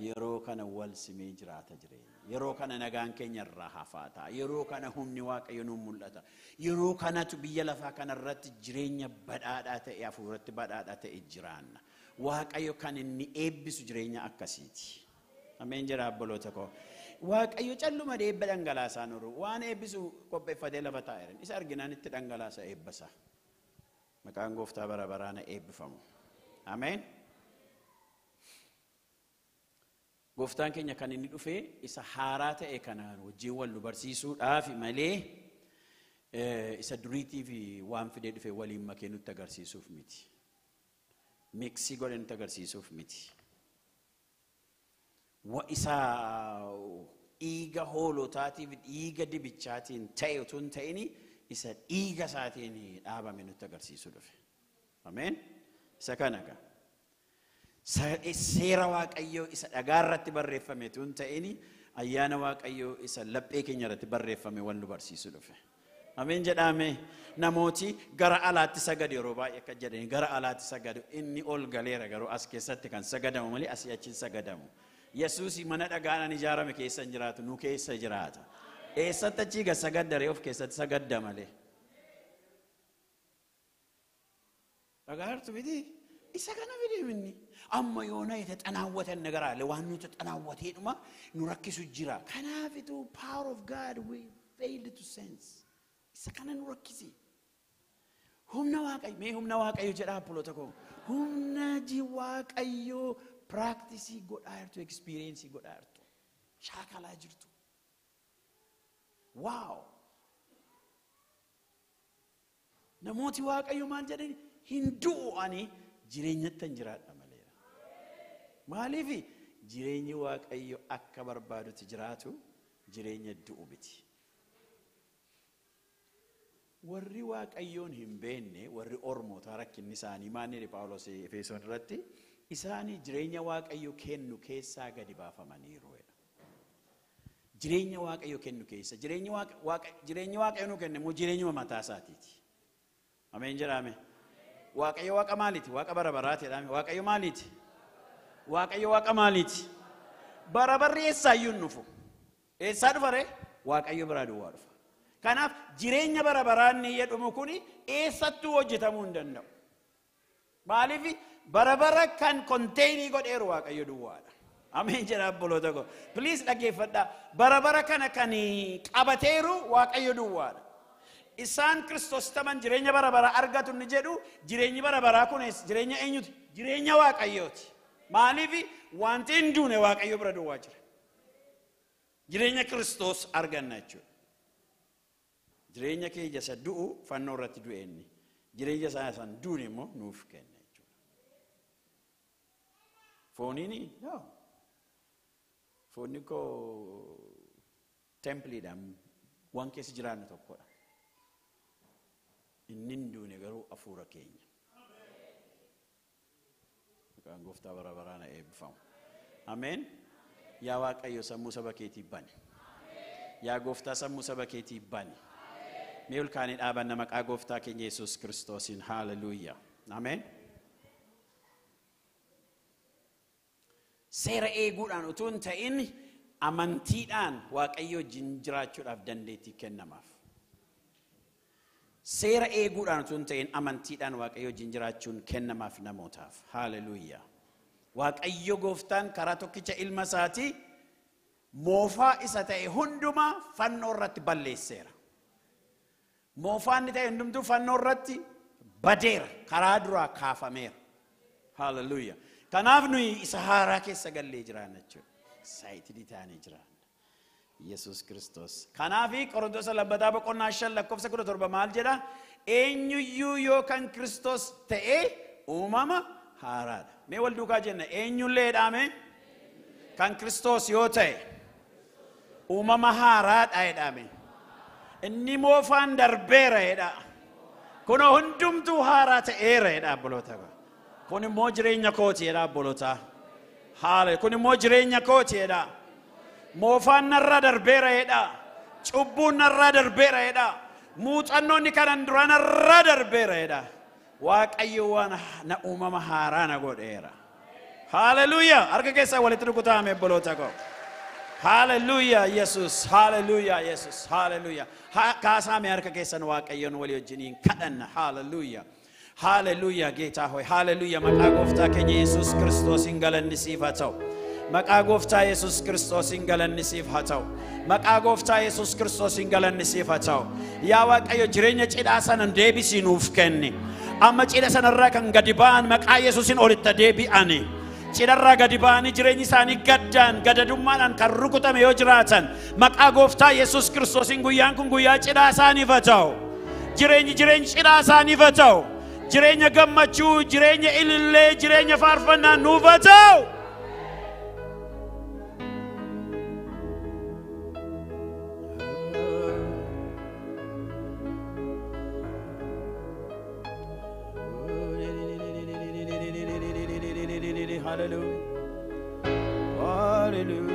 Yeroo kana wal simee jiraata jireenya. Yeroo kana nagaan keenya irraa hafaa ta'a. Yeroo kana humni waaqayyo nun mul'ata. Yeroo kanatu biyya lafaa kanarratti jireenya badhaadhaa ta'e hafuuratti badhaadhaa ta'e jiraanna. Waaqayyo kan inni eebbisu jireenya akkasiiti. Ameen jedha abboloota koo. Waaqayyo calluma eebba dhangalaasaa nuru waan eebbisu qopheeffatee lafa taa'e isa arginaan itti dhangalaasa eebbasaa. maqaan gooftaa bara baraana eebbifamu ameen gooftaan keenya kan inni dhufee isa haaraa ta'e kanaan wajjin wal nu barsiisuudhaaf malee isa duriitiif waan fidee dhufee waliin makee nutti agarsiisuuf miti miksii godhe nutti agarsiisuuf miti isa dhiiga hoolotaatiif dhiiga dibichaatiin ta'e utuu hin isa dhiiga isaatiin dhaabame nutti agarsiisu dhufe. Ameen. Isa kana gaa. E, seera Waaqayyoo isa dhagaa irratti barreeffame tun ta'ini ayyaana Waaqayyoo isa laphee keenya irratti barreeffame waan nu barsiisu dhufe. Ameen jedhame namooti gara alaatti sagadu yeroo baay'ee akka jedhani gara alaatti sagadu inni ol galeera garuu as keessatti kan sagadamu malee asii achiin sagadamu. Yesuus mana dhagaadhaan ijaarame keessa hin jiraatu nu keessa jiraata. eessatti achii ga sagaddare of keessatti sagadda malee. Dhagaartu fidii isa kana fideeminni amma yoo የተጠናወተን ነገር አለ ዋኑ ተጠናወቴ ድማ nu rakkisu jira kanaafitu power of God we fail to sense isa kana nu rakkisi humna waaqayyo mee humna waaqayyo jedha apoloota koo humna ji waaqayyo godhaa jirtu ekspiriyeensii godhaa jirtu shaakalaa jirtu Waaw! Namooti Waaqayyo maal jedhani hin anii jireenyatti hin jiraadha Maaliif jireenyi Waaqayyo akka barbaadutti jiraatu jireenya du'u miti. Warri Waaqayyoon hin beenne warri Ormoota rakkinni isaanii maanni Phaawulos Efesoon irratti isaanii jireenya Waaqayyo kennu keessaa gadi baafamaniiru. jireenya waaqayyo kennu keessa jireenyi waaqayyo nu kennamu jireenyuma mataa isaatiiti. Ameen jedhame. Waaqayyo waaqa maaliiti? Waaqa bara baraati jedhame. Waaqayyo maaliiti? Waaqayyo waaqa maaliiti? Bara barri eessaayyuu hin dhufu. Eessaa dhufa ree? Waaqayyo biraa duwwaa dhufa. Kanaaf jireenya bara baraan ni kuni eessattuu hojjetamuu hin danda'u. Maaliif bara bara kan konteenii godheeru waaqayyo duwwaadha. Ameen jedhaa obboloota koo. Piliis dhaggeeffadhaa. Bara bara kana kan qabateeru Waaqayyo duwwaadha. Isaan Kiristoos taman jireenya bara bara argatu ni jedhu jireenyi bara baraa kunis jireenya eenyuti? Jireenya Waaqayyooti. Maaliif wanti hin duune bira duwwaa jira. Jireenya Kiristoos arganna jechuudha. Jireenya keenya isa du'u fannoo irratti du'e inni. Jireenya isaa san duun immoo nuuf kenna jechuudha. fooninii. Foon koo teempiliidhaan waan keessa jiraannu tokkodha. Inni hin duune garuu hafuura keenya. Maqaan gooftaa bara baraan haa eebbifamu. Ameen. Yaa Waaqayyo sammuu saba keetiif bani. Yaa gooftaa sammuu saba keetiif bani. Mee ol kaanee maqaa gooftaa keenya Yesuus Kiristoosiin. Haaleluyyaa. Ameen. seera eeguudhaan utuu hin ta'in amantiidhaan waaqayyo wajjin jiraachuudhaaf dandeettii kennamaaf. Seera eeguudhaan utuu hin ta'in amantiidhaan waaqayyo jiraachuun kennamaaf namootaaf. Haaleluyyaa. Waaqayyo gooftaan karaa tokkicha ilma isaatii moofaa isa ta'e hundumaa fannoo irratti balleesseera. Moofaan ni ta'e hundumtuu fannoo irratti badeera. Karaa duraa kaafameera. Haaleluyyaa. Kanaaf nuyi isa haaraa keessa gallee jiraanna jechuudha. Saayitidii taanee jiraanna. Yesuus Kiristoos. Kanaafi Qorontosa labbataa boqonnaa shan lakkoofsa kudha torba maal jedha? Eenyuyyuu yoo kan Kiristoos ta'e uumama haaraadha. Mee wal duukaa jenna eenyullee jedhame kan Kiristoos yoo ta'e uumama haaraadha jedhame. Inni moofaan darbeera jedha. Kunoo hundumtuu haaraa ta'eera jedha abboloota. Kuni immoo nyakoti kooti bolota, abbolotaa Kuni kun nyakoti jireenya kooti jedha moofaan narraa chubu jedha cubbuun narraa darbeera jedha muuxannoonni kanan dura narraa darbeera jedha na umama haaraa na era. Hallelujah. Arka keessaa walitti rukutaame bolota ko. Hallelujah, Jesus. Hallelujah, Jesus. Hallelujah. Ha, kaasaame harka keessan waaqayyoon walii wajjiniin kadhanna. Hallelujah. ሃሌሉያ ጌታ ሆይ ሃሌሉያ መቃጎፍታ ኬኝ ኢየሱስ ክርስቶስን ገለንሲፈተው መቃጎፍታ ኢየሱስ ክርስቶስን ገለንሲፈተው መቃጎፍታ ኢየሱስ ክርስቶስን ገለንሲፈተው ያ ዋቀዮ ጅሬኛ ጭዳሰን ዴቢሲኑፍ ከኒ አመ ጭደሰን ራ ከን ገዲባን መቃ ኢየሱስን ኦልተ ዴቢአኒ cidharraa gadi ba'anii jireenyi isaanii gaddaan gadadummaadhaan kan rukutame yoo jiraatan maqaa gooftaa yesus kiristoosiin guyyaan kun guyyaa cidhaa isaaniif haa ta'u jireenyi jireenyi cidhaa isaaniif haa ta'u jireenya gammachuu jireenya ilillee jireenya faarfannaa nuuf haa ta'u. Hallelujah. Hallelujah.